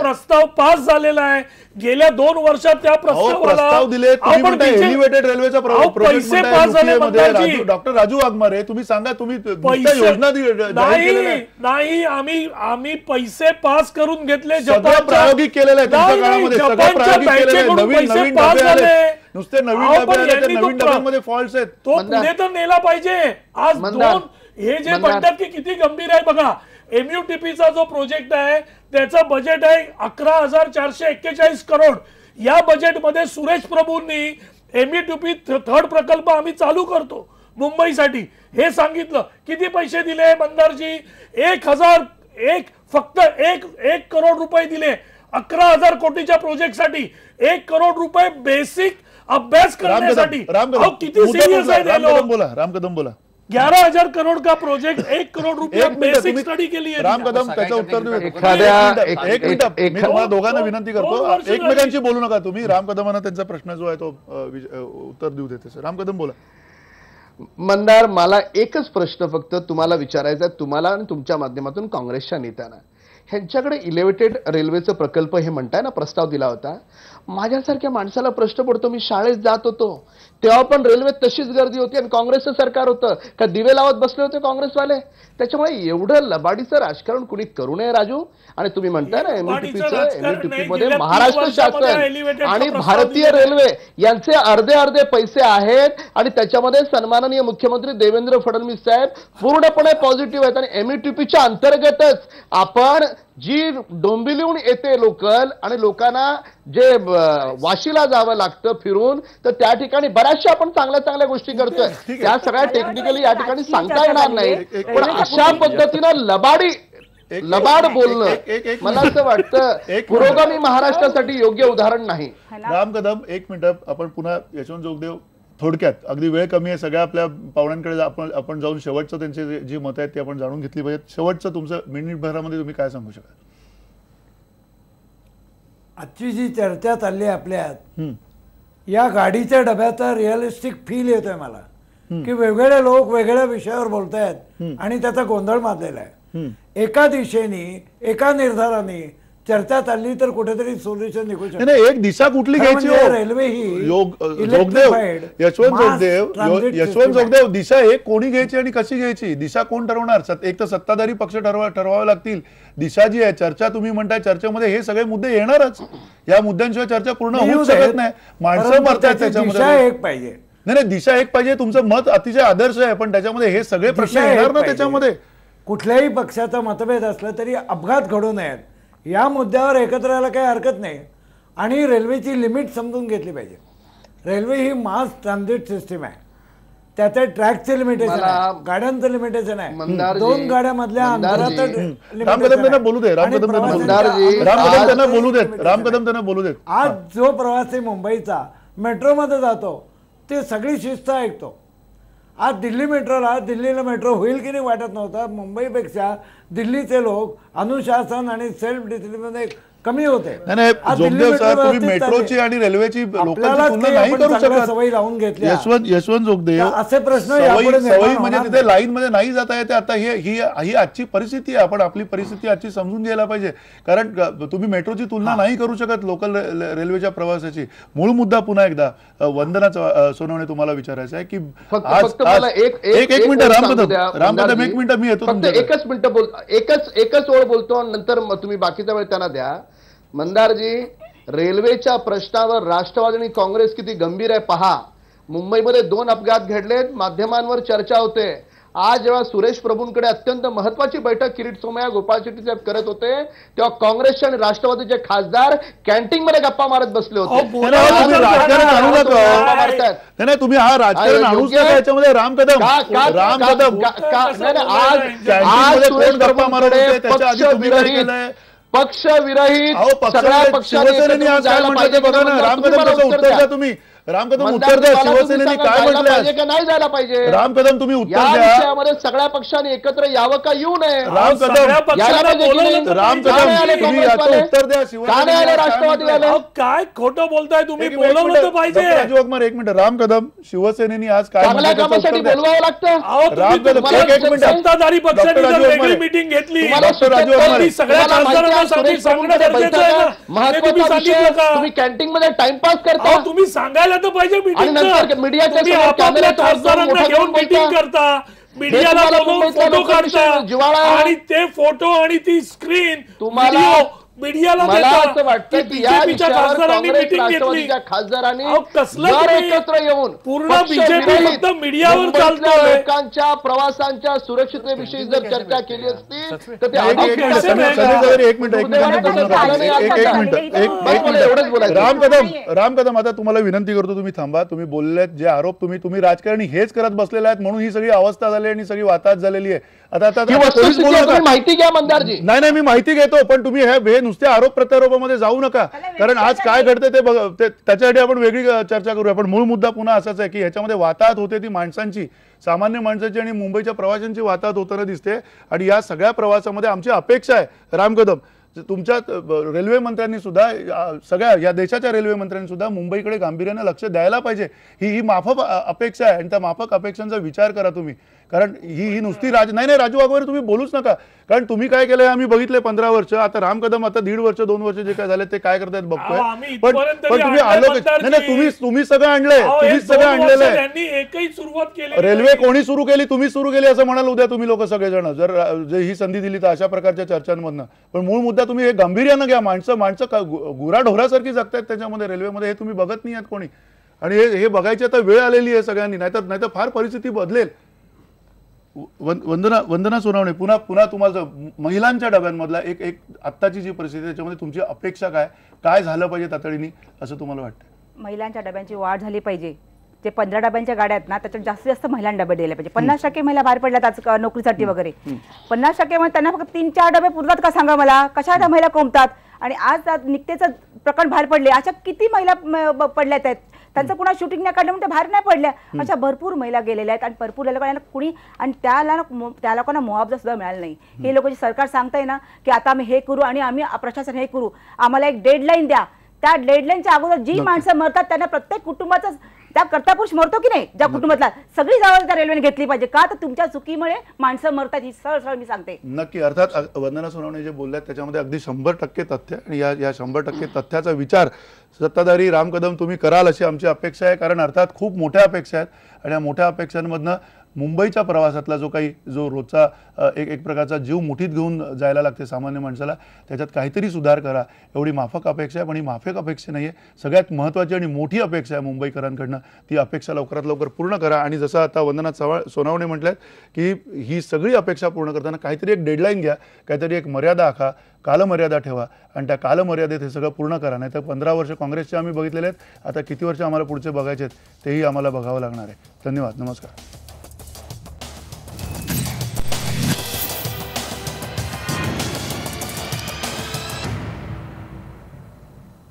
प्रस्ताव पास झालेला आहे गेल्या दोन वर्षात त्या प्रस्तावाला पैसे पास झाले डॉक्टर राजू वाघमारे तुम्ही सांगा तुम्ही योजना नाही आम्ही आम्ही पैसे पास करून घेतले प्रायोगिक केलेले नुसते नवीन डब्यामध्ये फॉल्ट आहेत तो पुढे तर नेला पाहिजे आज दोन हे जे म्हणतात की किती गंभीर आहे बघा एमयूटीपीचा जो प्रोजेक्ट आहे त्याचं बजेट आहे अकरा हजार चारशे एक्केचाळीस करोड या बजेटमध्ये सुरेश प्रभूंनी टू पी थर्ड प्रकल्प आम्ही चालू करतो मुंबईसाठी हे सांगितलं किती पैसे दिले बंदरजी एक हजार एक फक्त एक एक करोड रुपये दिले अकरा हजार कोटीच्या प्रोजेक्टसाठी एक करोड रुपये बेसिक अभ्यास करण्यासाठी किती कदम बोला राम कदम बोला ग्यारह हजार करोड़ का प्रोजेक्ट एक करोड रुपया स्टडी के लिए राम कदम उत्तर देऊ एक तुम्हाला हो, दोघांना हो. विनंती करतो हो, एकमेकांशी बोलू नका तुम्ही राम कदम त्यांचा प्रश्न जो आहे तो उत्तर देऊ देते राम कदम बोला मंदार मला एकच प्रश्न फक्त तुम्हाला विचारायचा आहे तुम्हाला आणि तुमच्या माध्यमातून काँग्रेसच्या नेत्यांना ह्यांच्याकडे इलेवेटेड रेल्वेचं प्रकल्प हे म्हणताय ना प्रस्ताव दिला होता माझ्यासारख्या माणसाला प्रश्न पडतो मी शाळेत जात होतो तेव्हा पण रेल्वेत तशीच गर्दी होती आणि काँग्रेसचं सरकार होतं का दिवे लावत बसले होते काँग्रेसवाले त्याच्यामुळे एवढं लबाडीचं राजकारण कुणी करू नये राजू आणि तुम्ही म्हणताय ना एमईटीपीचं मध्ये महाराष्ट्र शासन आणि भारतीय रेल्वे यांचे अर्धे अर्धे पैसे आहेत आणि त्याच्यामध्ये सन्माननीय मुख्यमंत्री देवेंद्र फडणवीस साहेब पूर्णपणे पॉझिटिव्ह आहेत आणि एमईटीपीच्या अंतर्गतच आपण जी डोंबिलीहून येते लोकल आणि लोकांना जे वाशीला जावं लागतं फिरून तर त्या ठिकाणी बऱ्याचशा आपण चांगल्या चांगल्या गोष्टी करतोय त्या सगळ्या टेक्निकली या ठिकाणी सांगता येणार नाही पण अशा पद्धतीनं लबाडी लबाड बोलणं मला असं वाटतं पुरोगामी महाराष्ट्रासाठी योग्य उदाहरण नाही राम कदम एक मिनिट आपण पुन्हा यशवंत जोगदेव थोडक्यात अगदी वेळ कमी आहे सगळ्या आपल्या पाहुण्यांकडे आपण आपण जाऊन शेवटचं त्यांचे जी मत आहेत ते आपण जाणून घेतली पाहिजे शेवटचं तुमचं मिनिटभरामध्ये तुम्ही काय सांगू शकाल आजची जी चर्चा चालली आपल्यात या गाडीच्या डब्याचा रिअलिस्टिक फील येतोय मला की वेगवेगळे लोक वेगळ्या विषयावर बोलतायत आणि त्याचा गोंधळ मारलेला आहे एका दिशेने एका निर्धाराने चर्चा चालली तर कुठेतरी सोल्युशन निघू शकतो एक दिशा कुठली घ्यायची रेल्वे हो? म्हणजे ही जोगदेव यशवंत जोगदेव यशवंत जोगदेव दिशा हे कोणी घ्यायची आणि कशी घ्यायची दिशा कोण ठरवणार एक तर सत्ताधारी पक्ष ठरवावे लागतील दिशा जी आहे चर्चा तुम्ही म्हणताय चर्चेमध्ये हे सगळे मुद्दे येणारच या मुद्द्यांशिवाय चर्चा पूर्ण होऊ शकत नाही माणसं मरतात त्याच्यामध्ये एक पाहिजे नाही नाही दिशा एक पाहिजे तुमचं मत अतिशय आदर्श आहे पण त्याच्यामध्ये हे सगळे प्रश्न येणार ना त्याच्यामध्ये कुठल्याही पक्षाचा मतभेद असला तरी अपघात घडू नयेत या मुद्द्यावर एकत्र यायला काही हरकत नाही आणि रेल्वेची लिमिट समजून घेतली पाहिजे रेल्वे ही मास ट्रान्झिट सिस्टीम आहे त्याचे ट्रॅकचे लिमिटेशन आहे गाड्यांचं लिमिटेशन आहे दोन गाड्यांमधल्या मधल्या बोलू राम कदम त्यांना बोलू देत राम त्यांना बोलू देत आज जो प्रवासी मुंबईचा मेट्रोमध्ये जातो ते सगळी शिस्त ऐकतो आज दिल्ली मेट्रोला दिल्लीला मेट्रो होईल की नाही वाटत नव्हतं मुंबईपेक्षा दिल्लीचे लोक अनुशासन आणि सेल्फ डिसिप्लिनमध्ये कमी होते नाही तुम्ही मेट्रोची आणि रेल्वेची लोकांची नाही करू शकत लावून यशवंत यशवंत जोगदेव असे प्रश्न म्हणजे तिथे लाईन मध्ये नाही जाता येते आता ही आजची परिस्थिती आहे आपण आपली परिस्थिती आजची समजून घ्यायला पाहिजे कारण तुम्ही मेट्रोची तुलना नाही करू शकत लोकल रेल्वेच्या प्रवासाची मूळ मुद्दा पुन्हा एकदा वंदना सोनवणे तुम्हाला विचारायचा आहे की एक एक मिनिट रामपदम रामपदम एक मिनिट मी येतो एकच मिनिट बोल एकच एकच ओळ बोलतो नंतर तुम्ही बाकीचा वेळ त्यांना द्या मंदारजी रेल्वेच्या प्रश्नावर राष्ट्रवादी आणि काँग्रेस किती गंभीर आहे पहा मुंबईमध्ये दोन अपघात घडलेत माध्यमांवर चर्चा होते आज जेव्हा सुरेश प्रभूंकडे अत्यंत महत्वाची बैठक किरीट सोमया गोपाळ शेट्टी साहेब करत होते तेव्हा काँग्रेसचे आणि राष्ट्रवादीचे खासदार कॅन्टीन मध्ये गप्पा मारत बसले होते तुम्ही हा राजकारण राम कदम राम कदम आज सुरेश पक्ष विरहित सगळ्या म्हणजे पक्षाने बघा ना राम कदम उत्तर द्या तुम्ही राम कदम उत्तर द्या शिवसेनेने काय म्हटलं नाही जायला पाहिजे राम कदम तुम्ही उत्तर द्या सगळ्या पक्षांनी एकत्र यावं का येऊ नये राम कदम राम कदम तुम्ही याचं उत्तर द्या शिवसेने राष्ट्रवादी काय खोटं बोलताय तुम्ही बोलवलं पाहिजे राजू एक मिनिट राम कदम शिवसेनेने आज काय चांगल्या कामासाठी बोलवावं लागतं राम कदम एक मिनिट सत्ताधारी पक्षाने मीटिंग घेतली डॉक्टर सगळ्या खासदारांसाठी तुम्ही कॅन्टीन मध्ये टाइमपास करता तुम्ही सांगायला तर पाहिजे मीटिंग घेऊन मीटिंग करता मीडियाला फोटो काढता आणि ते फोटो आणि ती स्क्रीन तुम्हाला मीडियाला मला असं वाटतं या विषयावर राष्ट्रवादीच्या येऊन पूर्ण मीडियावर लोकांच्या प्रवासांच्या सुरक्षितेविषयी जर चर्चा केली असती तर ते एक मिनिट एक एवढंच बोलायचं राम कदम राम कदम आता तुम्हाला विनंती करतो तुम्ही थांबा तुम्ही बोललेत जे आरोप तुम्ही तुम्ही राजकारणी हेच करत बसलेले आहेत म्हणून ही सगळी अवस्था झाली आणि सगळी वाताहत झालेली आहे आता आता माहिती घ्या मंदारजी नाही नाही मी माहिती घेतो पण तुम्ही हे वेळ नुसत्या आरोप प्रत्यारोपामध्ये जाऊ नका कारण आज काय घडतं ते बघ त्याच्यासाठी आपण वेगळी चर्चा करूया पण मूळ मुद्दा पुन्हा असाच आहे की ह्याच्यामध्ये वाताहत होते ती माणसांची सामान्य माणसाची आणि मुंबईच्या प्रवाशांची वाताहत होताना दिसते आणि या सगळ्या प्रवासामध्ये आमची अपेक्षा आहे राम कदम तुमच्या रेल्वे मंत्र्यांनी सुद्धा सगळ्या या देशाच्या रेल्वे मंत्र्यांनी सुद्धा मुंबईकडे गांभीर्यानं लक्ष द्यायला पाहिजे ही ही माफक अपेक्षा आहे आणि त्या माफक अपेक्षांचा विचार करा तुम्ही कारण ही ही नुसती राज नाही नाही राजू अगोदर तुम्ही बोलूच नका कारण तुम्ही काय केलंय आम्ही बघितले पंधरा वर्ष आता राम कदम आता दीड वर्ष दोन वर्ष जे काय झाले ते काय करतायत बघतोय पण पण तुम्ही आलो नाही तुम्ही तुम्ही सगळं आणलंय तुम्हीच सगळं आणलेलं आहे रेल्वे कोणी सुरू केली तुम्ही सुरू केली असं म्हणाल उद्या तुम्ही लोक सगळेजण जर ही संधी दिली तर अशा प्रकारच्या चर्चांमधनं पण मूळ मुद्दा तुम्ही हे गांभीर्यानं घ्या माणसं माणसं ढोरासारखी जगतायत त्याच्यामध्ये रेल्वेमध्ये हे तुम्ही बघत नाही आहात कोणी आणि हे बघायची आता वेळ आलेली आहे सगळ्यांनी नाहीतर नाहीतर फार परिस्थिती बदलेल वंदना वंदना सोनावणे पुन्हा पुन्हा तुम्हाला महिलांच्या डब्यांमधला एक एक आत्ताची जी परिस्थिती आहे त्याच्यामध्ये तुमची अपेक्षा काय काय झालं पाहिजे तातडीने असं तुम्हाला वाटतं महिलांच्या डब्यांची वाढ झाली पाहिजे जे पंधरा डब्यांच्या गाड्या आहेत ना त्याच्यात जास्तीत जास्त महिलांना डबे दिले पाहिजे पन्नास टक्के महिला बाहेर पडल्यात आज नोकरीसाठी वगैरे पन्नास टक्के त्यांना फक्त तीन चार डबे पुरतात का सांगा मला कशा त्या महिला कोंबतात आणि आज निकतेचं प्रकरण बाहेर पडले अशा किती महिला पडल्यात आहेत त्यांचं कुणा शूटिंग नाही काढलं म्हणजे बाहेर नाही पडल्या अशा भरपूर महिला गेलेल्या आहेत आणि भरपूर लोकांना कुणी आणि त्याला त्या लोकांना मुआवजा सुद्धा मिळाला नाही हे लोक जे सरकार सांगताय ना की आता आम्ही हे करू आणि आम्ही प्रशासन हे करू आम्हाला एक डेडलाईन द्या त्या डेडलाईनच्या अगोदर जी माणसं मरतात त्यांना प्रत्येक कुटुंबाचं त्या करता पुरुष मरतो की नाही ज्या कुटुंबातला सगळी जबाबदारी रेल्वेने घेतली पाहिजे का तर तुमच्या चुकीमुळे माणसं मरतात ही सरळ सरळ मी सांगते नक्की अर्थात वंदना सोनवणे जे बोलल्यात त्याच्यामध्ये अगदी शंभर टक्के तथ्य आणि या या शंभर टक्के तथ्याचा विचार सत्ताधारी राम कदम तुम्ही कराल अशी आमची अपेक्षा आहे कारण अर्थात खूप मोठ्या अपेक्षा आहेत आणि या मोठ्या अपेक्षांमधनं मुंबईच्या प्रवासातला जो काही जो रोजचा एक एक प्रकारचा जीव मुठीत घेऊन जायला लागते सामान्य माणसाला त्याच्यात काहीतरी सुधार करा एवढी माफक अपेक्षा आहे पण ही माफक अपेक्षा नाही आहे सगळ्यात महत्त्वाची आणि मोठी अपेक्षा आहे मुंबईकरांकडनं ती अपेक्षा लवकरात लवकर पूर्ण करा आणि जसं आता वंदना चव्हाण सोनावणे म्हटल्यात की ही सगळी अपेक्षा पूर्ण करताना काहीतरी एक डेडलाईन घ्या काहीतरी एक मर्यादा आखा कालमर्यादा ठेवा आणि त्या कालमर्यादेत हे सगळं पूर्ण करा नाही तर पंधरा वर्ष काँग्रेसचे आम्ही बघितलेले आहेत आता किती वर्ष आम्हाला पुढचे बघायचे आहेत तेही आम्हाला बघावं लागणार आहे धन्यवाद नमस्कार